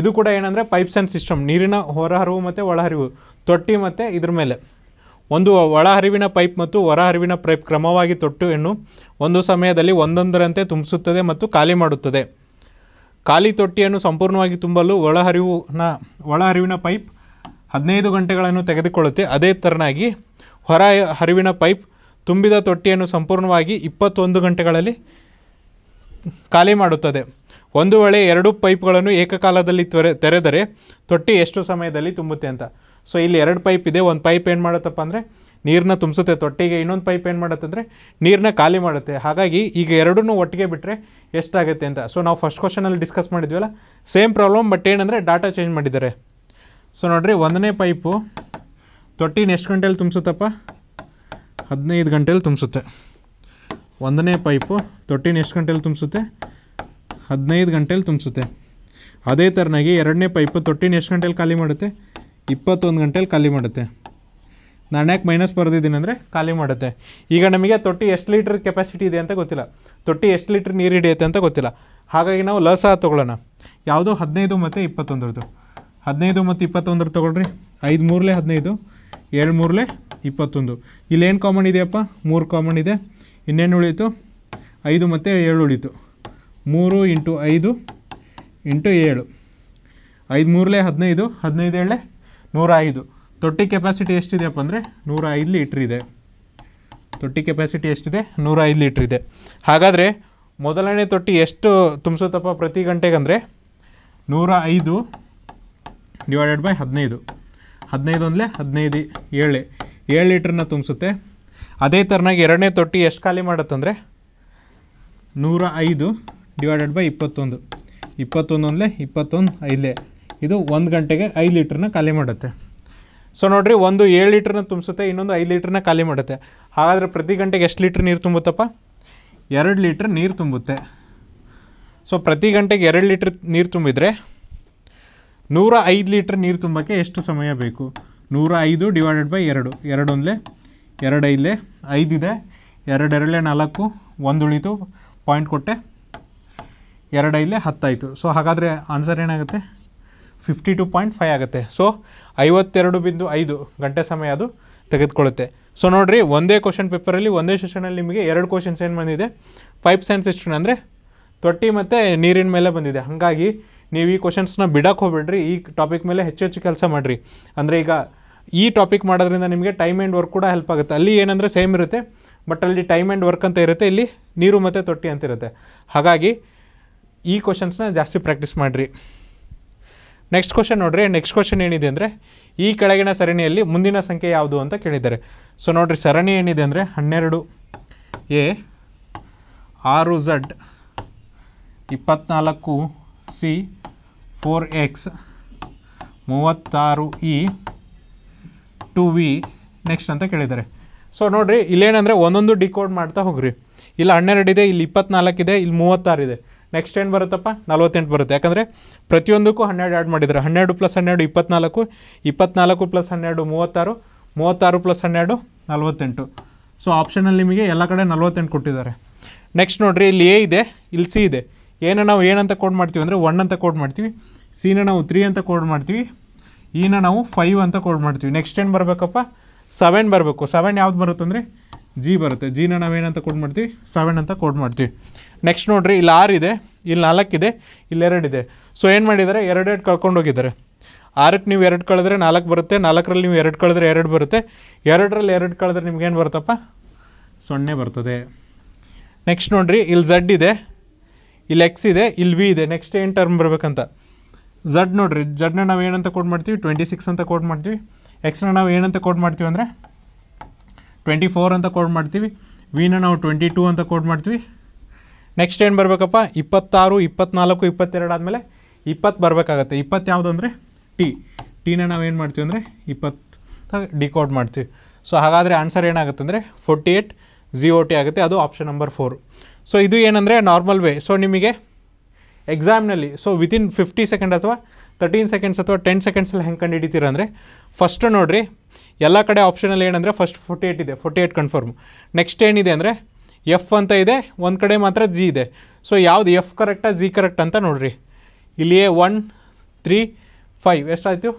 ಇದು ಕೂಡ ಏನಂದರೆ ಪೈಪ್ಸ್ ಆ್ಯಂಡ್ ಸಿಸ್ಟಮ್ ನೀರಿನ ಹೊರಹರಿವು ಮತ್ತು ಒಳಹರಿವು ತೊಟ್ಟಿ ಮತ್ತು ಇದ್ರ ಮೇಲೆ ಒಂದು ಒಳಹರಿವಿನ ಪೈಪ್ ಮತ್ತು ಹೊರಹರಿವಿನ ಪೈಪ್ ಕ್ರಮವಾಗಿ ತೊಟ್ಟಿಯನ್ನು ಒಂದು ಸಮಯದಲ್ಲಿ ಒಂದೊಂದರಂತೆ ತುಂಬಿಸುತ್ತದೆ ಮತ್ತು ಖಾಲಿ ಮಾಡುತ್ತದೆ ಖಾಲಿ ತೊಟ್ಟಿಯನ್ನು ಸಂಪೂರ್ಣವಾಗಿ ತುಂಬಲು ಒಳಹರಿವಿನ ಒಳಹರಿವಿನ ಪೈಪ್ ಹದಿನೈದು ಗಂಟೆಗಳನ್ನು ತೆಗೆದುಕೊಳ್ಳುತ್ತೆ ಅದೇ ಥರನಾಗಿ ಹೊರ ಹರಿವಿನ ಪೈಪ್ ತುಂಬಿದ ತೊಟ್ಟಿಯನ್ನು ಸಂಪೂರ್ಣವಾಗಿ ಇಪ್ಪತ್ತೊಂದು ಗಂಟೆಗಳಲ್ಲಿ ಖಾಲಿ ಮಾಡುತ್ತದೆ ಒಂದು ವೇಳೆ ಎರಡು ಪೈಪ್ಗಳನ್ನು ಏಕಕಾಲದಲ್ಲಿ ತೊರೆ ತೆರೆದರೆ ತೊಟ್ಟಿ ಎಷ್ಟು ಸಮಯದಲ್ಲಿ ತುಂಬುತ್ತೆ ಅಂತ ಸೊ ಇಲ್ಲಿ ಎರಡು ಪೈಪ್ ಇದೆ ಒಂದು ಪೈಪ್ ಏನು ಮಾಡುತ್ತಪ್ಪ ಅಂದರೆ ನೀರನ್ನ ತುಂಬಿಸುತ್ತೆ ತೊಟ್ಟಿಗೆ ಇನ್ನೊಂದು ಪೈಪ್ ಏನು ಮಾಡುತ್ತೆ ಅಂದರೆ ನೀರನ್ನ ಖಾಲಿ ಮಾಡುತ್ತೆ ಹಾಗಾಗಿ ಈಗ ಎರಡನ್ನೂ ಒಟ್ಟಿಗೆ ಬಿಟ್ಟರೆ ಎಷ್ಟಾಗುತ್ತೆ ಅಂತ ಸೊ ನಾವು ಫಸ್ಟ್ ಕ್ವಶನಲ್ಲಿ ಡಿಸ್ಕಸ್ ಮಾಡಿದ್ವಲ್ಲ ಸೇಮ್ ಪ್ರಾಬ್ಲಮ್ ಬಟ್ ಏನಂದರೆ ಡಾಟಾ ಚೇಂಜ್ ಮಾಡಿದ್ದಾರೆ ಸೊ ನೋಡಿರಿ ಒಂದನೇ ಪೈಪು ತೊಟ್ಟಿನ ಎಷ್ಟು ಗಂಟೆಯಲ್ಲಿ ತುಂಬಿಸುತ್ತಪ್ಪ ಹದಿನೈದು ಗಂಟೆಯಲ್ಲಿ ತುಂಬಿಸುತ್ತೆ ಒಂದನೇ ಪೈಪು ತೊಟ್ಟಿನ ಎಷ್ಟು ಗಂಟೆಯಲ್ಲಿ ತುಂಬಿಸುತ್ತೆ ಹದಿನೈದು ಗಂಟೇಲಿ ತುಂಬಿಸುತ್ತೆ ಅದೇ ಥರನಾಗಿ ಎರಡನೇ ಪೈಪ್ ತೊಟ್ಟಿನ ಎಷ್ಟು ಗಂಟೇಲಿ ಖಾಲಿ ಮಾಡುತ್ತೆ ಇಪ್ಪತ್ತೊಂದು ಗಂಟೇಲಿ ಖಾಲಿ ಮಾಡುತ್ತೆ ನಾನು ಯಾಕೆ ಮೈನಸ್ ಬರೆದಿದ್ದೀನಿ ಅಂದರೆ ಖಾಲಿ ಮಾಡುತ್ತೆ ಈಗ ನಮಗೆ ತೊಟ್ಟಿ ಎಷ್ಟು ಲೀಟ್ರ್ ಕೆಪಾಸಿಟಿ ಇದೆ ಅಂತ ಗೊತ್ತಿಲ್ಲ ತೊಟ್ಟಿ ಎಷ್ಟು ಲೀಟ್ರ್ ನೀರು ಹಿಡಿಯುತ್ತೆ ಅಂತ ಗೊತ್ತಿಲ್ಲ ಹಾಗಾಗಿ ನಾವು ಲಸ ತೊಗೊಳ್ಳೋಣ ಯಾವುದು ಹದಿನೈದು ಮತ್ತು ಇಪ್ಪತ್ತೊಂದರದ್ದು ಹದಿನೈದು ಮತ್ತು ಇಪ್ಪತ್ತೊಂದರ ತೊಗೊಳ್ರಿ ಐದು ಮೂರಲೇ ಹದಿನೈದು ಏಳು ಮೂರಲೇ ಇಪ್ಪತ್ತೊಂದು ಇಲ್ಲೇನು ಕಾಮನ್ ಇದೆಯಪ್ಪ ಮೂರು ಕಾಮನ್ ಇದೆ ಇನ್ನೇನು ಉಳಿಯಿತು ಐದು ಮತ್ತು ಏಳು ಉಳೀತು ಮೂರು ಇಂಟು ಐದು ಇಂಟು ಏಳು ಐದು ಮೂರಲೇ ಹದಿನೈದು ಹದಿನೈದು ಏಳೆ ನೂರ ಐದು ತೊಟ್ಟಿ ಕೆಪಾಸಿಟಿ ಎಷ್ಟಿದೆಯಪ್ಪ ಅಂದರೆ ನೂರ ಐದು ಲೀಟ್ರ್ ಇದೆ ತೊಟ್ಟಿ ಕೆಪಾಸಿಟಿ ಎಷ್ಟಿದೆ ನೂರ ಐದು ಲೀಟ್ರ್ ಇದೆ ಹಾಗಾದರೆ ಮೊದಲನೇ ತೊಟ್ಟಿ ಎಷ್ಟು ತುಂಬಿಸುತ್ತಪ್ಪ ಪ್ರತಿ ಗಂಟೆಗೆ ಅಂದರೆ ನೂರ ಐದು ಡಿವೈಡೆಡ್ ಬೈ ಹದಿನೈದು ಹದಿನೈದು ಒಂದಲೇ ಹದಿನೈದು ಏಳು ಏಳು ಲೀಟ್ರನ್ನ ತುಂಬಿಸುತ್ತೆ ಅದೇ ಥರನಾಗಿ ಎರಡನೇ ತೊಟ್ಟಿ ಎಷ್ಟು ಖಾಲಿ ಮಾಡುತ್ತಂದರೆ ನೂರ ಐದು ಡಿವೈಡೆಡ್ ಬೈ ಇಪ್ಪತ್ತೊಂದು ಇಪ್ಪತ್ತೊಂದು ಅಂದರೆ ಇಪ್ಪತ್ತೊಂದು ಐಲೇ ಇದು ಒಂದು ಗಂಟೆಗೆ ಐದು ಲೀಟ್ರನ್ನ ಖಾಲಿ ಮಾಡುತ್ತೆ ಸೊ ನೋಡಿರಿ ಒಂದು ಏಳು ಲೀಟ್ರನ್ನ ತುಂಬಿಸುತ್ತೆ ಇನ್ನೊಂದು ಐದು ಲೀಟ್ರನ್ನ ಖಾಲಿ ಮಾಡುತ್ತೆ ಹಾಗಾದರೆ ಪ್ರತಿ ಗಂಟೆಗೆ ಎಷ್ಟು ಲೀಟ್ರ್ ನೀರು ತುಂಬುತ್ತಪ್ಪ ಎರಡು ಲೀಟ್ರ್ ನೀರು ತುಂಬುತ್ತೆ ಸೊ ಪ್ರತಿ ಗಂಟೆಗೆ ಎರಡು ಲೀಟ್ರ್ ನೀರು ತುಂಬಿದರೆ ನೂರ ಐದು ಲೀಟ್ರ್ ನೀರು ತುಂಬೋಕ್ಕೆ ಎಷ್ಟು ಸಮಯ ಬೇಕು ನೂರ ಐದು ಡಿವೈಡೆಡ್ ಬೈ ಎರಡು ಎರಡೊಂದಲೇ ಎರಡು ಐದಲೇ ಐದಿದೆ ಎರಡೆರಳೆ ನಾಲ್ಕು ಒಂದು ಉಳಿತು ಪಾಯಿಂಟ್ ಕೊಟ್ಟೆ ಎರಡು ಇಲ್ಲೇ ಹತ್ತಾಯಿತು ಸೊ ಹಾಗಾದರೆ ಆನ್ಸರ್ ಏನಾಗುತ್ತೆ ಫಿಫ್ಟಿ ಟು ಪಾಯಿಂಟ್ ಫೈವ್ ಆಗುತ್ತೆ ಸೊ ಐವತ್ತೆರಡು ಬಿಂದು ಐದು ಗಂಟೆ ಸಮಯ ಅದು ತೆಗೆದುಕೊಳ್ಳುತ್ತೆ ಸೊ ನೋಡಿರಿ ಒಂದೇ ಕ್ವಶನ್ ಪೇಪರಲ್ಲಿ ಒಂದೇ ಸೆಷನಲ್ಲಿ ನಿಮಗೆ ಎರಡು ಕ್ವಶನ್ಸ್ ಏನು ಬಂದಿದೆ ಪೈಪ್ಸ್ ಆ್ಯಂಡ್ ಸಿಸ್ಟನ್ ಅಂದರೆ ತೊಟ್ಟಿ ಮತ್ತು ನೀರಿನ ಮೇಲೆ ಬಂದಿದೆ ಹಾಗಾಗಿ ನೀವು ಈ ಕ್ವಶನ್ಸ್ನ ಬಿಡಕ್ಕೆ ಹೋಗ್ಬಿಡ್ರಿ ಈ ಟಾಪಿಕ್ ಮೇಲೆ ಹೆಚ್ಚು ಹೆಚ್ಚು ಕೆಲಸ ಮಾಡಿರಿ ಅಂದರೆ ಈಗ ಈ ಟಾಪಿಕ್ ಮಾಡೋದ್ರಿಂದ ನಿಮಗೆ ಟೈಮ್ ಆ್ಯಂಡ್ ವರ್ಕ್ ಕೂಡ ಹೆಲ್ಪ್ ಆಗುತ್ತೆ ಅಲ್ಲಿ ಏನಂದರೆ ಸೇಮ್ ಇರುತ್ತೆ ಬಟ್ ಅಲ್ಲಿ ಟೈಮ್ ಆ್ಯಂಡ್ ವರ್ಕ್ ಅಂತ ಇರುತ್ತೆ ಇಲ್ಲಿ ನೀರು ಮತ್ತು ತೊಟ್ಟಿ ಅಂತ ಇರುತ್ತೆ ಹಾಗಾಗಿ ಈ ಕ್ವಶನ್ಸ್ನ ಜಾಸ್ತಿ ಪ್ರಾಕ್ಟೀಸ್ ಮಾಡಿರಿ ನೆಕ್ಸ್ಟ್ ಕ್ವಶನ್ ನೋಡ್ರಿ ನೆಕ್ಸ್ಟ್ ಕ್ವಶನ್ ಏನಿದೆ ಅಂದರೆ ಈ ಕೆಳಗಿನ ಸರಣಿಯಲ್ಲಿ ಮುಂದಿನ ಸಂಖ್ಯೆ ಯಾವುದು ಅಂತ ಕೇಳಿದ್ದಾರೆ ಸೊ ನೋಡಿರಿ ಸರಣಿ ಏನಿದೆ ಅಂದರೆ ಹನ್ನೆರಡು ಎ ಆರು ಝಡ್ ಇಪ್ಪತ್ತ್ನಾಲ್ಕು ಸಿ ಫೋರ್ ಎಕ್ಸ್ ಮೂವತ್ತಾರು ಇ ಟು ವಿ ನೆಕ್ಸ್ಟ್ ಅಂತ ಕೇಳಿದ್ದಾರೆ ಸೊ ನೋಡಿರಿ ಇಲ್ಲೇನಂದರೆ ಒಂದೊಂದು ಡಿಕೋಡ್ ಮಾಡ್ತಾ ಹೋಗ್ರಿ ಇಲ್ಲಿ ಹನ್ನೆರಡು ಇದೆ ಇಲ್ಲಿ ಇದೆ ಇಲ್ಲಿ ಮೂವತ್ತಾರು ಇದೆ ನೆಕ್ಸ್ಟ್ ಏನು ಬರುತ್ತಪ್ಪ ನಲ್ವತ್ತೆಂಟು ಬರುತ್ತೆ ಯಾಕಂದರೆ ಪ್ರತಿಯೊಂದಕ್ಕೂ ಹನ್ನೆರಡು ಆ್ಯಡ್ ಮಾಡಿದ್ದಾರೆ ಹನ್ನೆರಡು ಪ್ಲಸ್ ಹನ್ನೆರಡು ಇಪ್ಪತ್ನಾಲ್ಕು ಇಪ್ಪತ್ನಾಲ್ಕು ಪ್ಲಸ್ ಹನ್ನೆರಡು ಮೂವತ್ತಾರು ಮೂವತ್ತಾರು ಪ್ಲಸ್ ಹನ್ನೆರಡು ನಲ್ವತ್ತೆಂಟು ಸೊ ಆಪ್ಷನಲ್ಲಿ ನಿಮಗೆ ಎಲ್ಲ ಕಡೆ ನಲ್ವತ್ತೆಂಟು ಕೊಟ್ಟಿದ್ದಾರೆ ನೆಕ್ಸ್ಟ್ ನೋಡಿರಿ ಇಲ್ಲಿ ಎ ಇದೆ ಇಲ್ಲಿ ಸಿ ಇದೆ ಏನ ನಾವು ಏನಂತ ಕೋಡ್ ಮಾಡ್ತೀವಿ ಅಂದರೆ ಒನ್ ಅಂತ ಕೋಡ್ ಮಾಡ್ತೀವಿ ಸಿನ e ನಾವು ತ್ರೀ ಅಂತ ಕೋಡ್ ಮಾಡ್ತೀವಿ ಈನ ನಾವು ಫೈವ್ ಅಂತ ಕೋಡ್ ಮಾಡ್ತೀವಿ ನೆಕ್ಸ್ಟ್ ಏನು ಬರಬೇಕಪ್ಪ ಸೆವೆನ್ ಬರಬೇಕು ಸೆವೆನ್ ಯಾವ್ದು ಬರುತ್ತಂದರೆ ಜಿ ಬರುತ್ತೆ ಜಿನ ನಾವೇನಂತ ಕೋಡ್ ಮಾಡ್ತೀವಿ ಸೆವೆನ್ ಅಂತ ಕೋಡ್ ಮಾಡ್ತೀವಿ ನೆಕ್ಸ್ಟ್ ನೋಡಿರಿ ಇಲ್ಲಿ ಆರು ಇದೆ ಇಲ್ಲಿ ನಾಲ್ಕಿದೆ ಇಲ್ಲಿ ಎರಡಿದೆ ಸೊ ಏನು ಮಾಡಿದ್ದಾರೆ ಎರಡೆರಡು ಕಳ್ಕೊಂಡು ಹೋಗಿದ್ದಾರೆ ಆರಕ್ಕೆ ನೀವು ಎರಡು ಕಳೆದ್ರೆ ನಾಲ್ಕು ಬರುತ್ತೆ ನಾಲ್ಕರಲ್ಲಿ ನೀವು ಎರಡು ಕಳೆದ್ರೆ ಎರಡು ಬರುತ್ತೆ ಎರಡರಲ್ಲಿ ಎರಡು ಕಳೆದ್ರೆ ನಿಮ್ಗೇನು ಬರುತ್ತಪ್ಪ ಸೊನ್ನೆ ಬರ್ತದೆ ನೆಕ್ಸ್ಟ್ ನೋಡಿರಿ ಇಲ್ಲಿ ಝಡ್ ಇದೆ ಇಲ್ಲಿ ಎಕ್ಸ್ ಇದೆ ಇಲ್ಲಿ ವಿ ಇದೆ ನೆಕ್ಸ್ಟ್ ಏನು ಟರ್ಮ್ ಬರಬೇಕಂತ ಝಡ್ ನೋಡಿರಿ ಝಡ್ನ ನಾವು ಏನಂತ ಕೋಡ್ ಮಾಡ್ತೀವಿ ಟ್ವೆಂಟಿ ಸಿಕ್ಸ್ ಅಂತ ಕೋಡ್ ಮಾಡ್ತೀವಿ ಎಕ್ಸ್ನ ನಾವು ಏನಂತ ಕೋಡ್ ಮಾಡ್ತೀವಿ ಅಂದರೆ ಟ್ವೆಂಟಿ ಫೋರ್ ಅಂತ ಕೋಡ್ ಮಾಡ್ತೀವಿ ವಿನ ನಾವು ಟ್ವೆಂಟಿ ಟೂ ಅಂತ ಕೋಡ್ ಮಾಡ್ತೀವಿ ನೆಕ್ಸ್ಟ್ ಏನು ಬರಬೇಕಪ್ಪ ಇಪ್ಪತ್ತಾರು ಇಪ್ಪತ್ನಾಲ್ಕು ಇಪ್ಪತ್ತೆರಡು ಆದಮೇಲೆ ಇಪ್ಪತ್ತು ಬರಬೇಕಾಗತ್ತೆ ಇಪ್ಪತ್ತು ಯಾವುದು ಅಂದರೆ ಟಿ ನಾವು ಏನು ಮಾಡ್ತೀವಿ ಅಂದರೆ ಇಪ್ಪತ್ತು ಡಿಕೋಡ್ ಮಾಡ್ತೀವಿ ಸೊ ಹಾಗಾದರೆ ಆನ್ಸರ್ ಏನಾಗುತ್ತೆ ಅಂದರೆ forty eight G O T ಆಗುತ್ತೆ ಅದು ಆಪ್ಷನ್ ನಂಬರ್ ಫೋರು ಸೊ ಇದು ಏನಂದರೆ ನಾರ್ಮಲ್ ವೇ ಸೊ ನಿಮಗೆ ಎಕ್ಸಾಮ್ನಲ್ಲಿ ಸೊ ವಿತಿನ್ ಫಿಫ್ಟಿ ಸೆಕೆಂಡ್ ಅಥವಾ ತರ್ಟೀನ್ ಸೆಕೆಂಡ್ಸ್ ಅಥವಾ ಟೆನ್ ಸೆಕೆಂಡ್ಸಲ್ಲಿ ಹೆಂಗೆ ಕಂಡು ಹಿಡಿತೀರ ಅಂದರೆ ಫಸ್ಟು ನೋಡಿರಿ ಎಲ್ಲ ಕಡೆ ಆಪ್ಷನಲ್ಲಿ ಏನಂದರೆ ಫಸ್ಟ್ ಫೋರ್ಟಿ ಏಯ್ಟ್ ಇದೆ ಫೋರ್ಟಿ ಏಯ್ಟ್ ಕನ್ಫರ್ಮ್ ನೆಕ್ಸ್ಟ್ ಏನಿದೆ ಅಂದರೆ ಎಫ್ ಅಂತ ಇದೆ ಒಂದು ಕಡೆ ಮಾತ್ರ ಜಿ ಇದೆ ಸೊ ಯಾವುದು ಎಫ್ ಕರೆಕ್ಟಾ ಜಿ ಕರೆಕ್ಟ್ ಅಂತ ನೋಡಿರಿ ಇಲ್ಲಿಯೇ ಒನ್ ತ್ರೀ ಫೈವ್ ಎಷ್ಟಾಯಿತು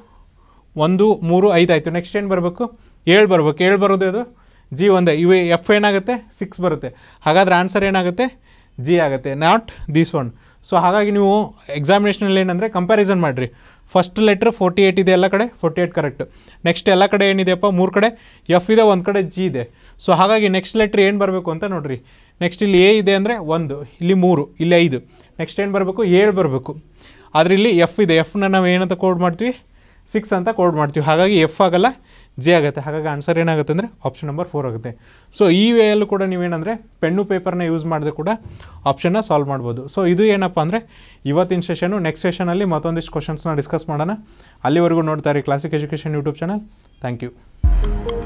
ಒಂದು ಮೂರು ಐದು ಆಯಿತು ನೆಕ್ಸ್ಟ್ ಏನು ಬರಬೇಕು ಏಳು ಬರಬೇಕು ಏಳು ಬರೋದು ಅದು ಜಿ ಒಂದೇ ಇವು ಎಫ್ ಏನಾಗುತ್ತೆ ಸಿಕ್ಸ್ ಬರುತ್ತೆ ಹಾಗಾದ್ರೆ ಆನ್ಸರ್ ಏನಾಗುತ್ತೆ ಜಿ ಆಗುತ್ತೆ ನಾಟ್ ದಿಸ್ ಒನ್ ಸೊ ಹಾಗಾಗಿ ನೀವು ಎಕ್ಸಾಮಿನೇಷನಲ್ಲಿ ಏನಂದರೆ ಕಂಪ್ಯಾರಿಸನ್ ಮಾಡಿರಿ ಫಸ್ಟ್ ಲೆಟ್ರ್ ಫೋರ್ಟಿ ಏಯ್ಟ್ ಇದೆ ಎಲ್ಲ ಕಡೆ ಫೋರ್ಟಿ ಏಯ್ಟ್ ಕರೆಕ್ಟ್ ನೆಕ್ಸ್ಟ್ ಎಲ್ಲ ಕಡೆ ಏನಿದೆಯಪ್ಪ ಮೂರು ಕಡೆ ಎಫ್ ಇದೆ ಒಂದು ಕಡೆ ಜಿ ಇದೆ ಸೊ ಹಾಗಾಗಿ ನೆಕ್ಸ್ಟ್ ಲೆಟ್ರ್ ಏನು ಬರಬೇಕು ಅಂತ ನೋಡ್ರಿ ನೆಕ್ಸ್ಟ್ ಇಲ್ಲಿ ಎ ಇದೆ ಅಂದರೆ ಒಂದು ಇಲ್ಲಿ ಮೂರು ಇಲ್ಲಿ ಐದು ನೆಕ್ಸ್ಟ್ ಏನು ಬರಬೇಕು ಏಳು ಬರಬೇಕು ಆದರೆ ಇಲ್ಲಿ ಎಫ್ ಇದೆ ಎಫ್ನ ನಾವು ಏನಂತ ಕೋಡ್ ಮಾಡ್ತೀವಿ ಸಿಕ್ಸ್ ಅಂತ ಕೋಡ್ ಮಾಡ್ತೀವಿ ಹಾಗಾಗಿ ಎಫ್ ಆಗಲ್ಲ ಜಿ ಆಗುತ್ತೆ ಹಾಗಾಗಿ ಆನ್ಸರ್ ಏನಾಗುತ್ತೆ ಅಂದರೆ ಆಪ್ಷನ್ ನಂಬರ್ ಫೋರ್ ಆಗುತ್ತೆ ಸೊ ಈ ವೇಯಲ್ಲೂ ಕೂಡ ನೀವೇನಂದರೆ ಪೆನ್ನು ಪೇಪರ್ನ ಯೂಸ್ ಮಾಡದೆ ಕೂಡ ಆಪ್ಷನ್ನ ಸಾಲ್ವ್ ಮಾಡ್ಬೋದು ಸೊ ಇದು ಏನಪ್ಪ ಅಂದರೆ ಇವತ್ತಿನ ಸೆಷನು ನೆಕ್ಸ್ಟ್ ಸೆಷನಲ್ಲಿ ಮತ್ತೊಂದಿಷ್ಟು ಕ್ವಶನ್ಸ್ನ ಡಿಸ್ಕಸ್ ಮಾಡೋಣ ಅಲ್ಲಿವರೆಗೂ ನೋಡ್ತಾ ಇರಿ classic education YouTube channel thank you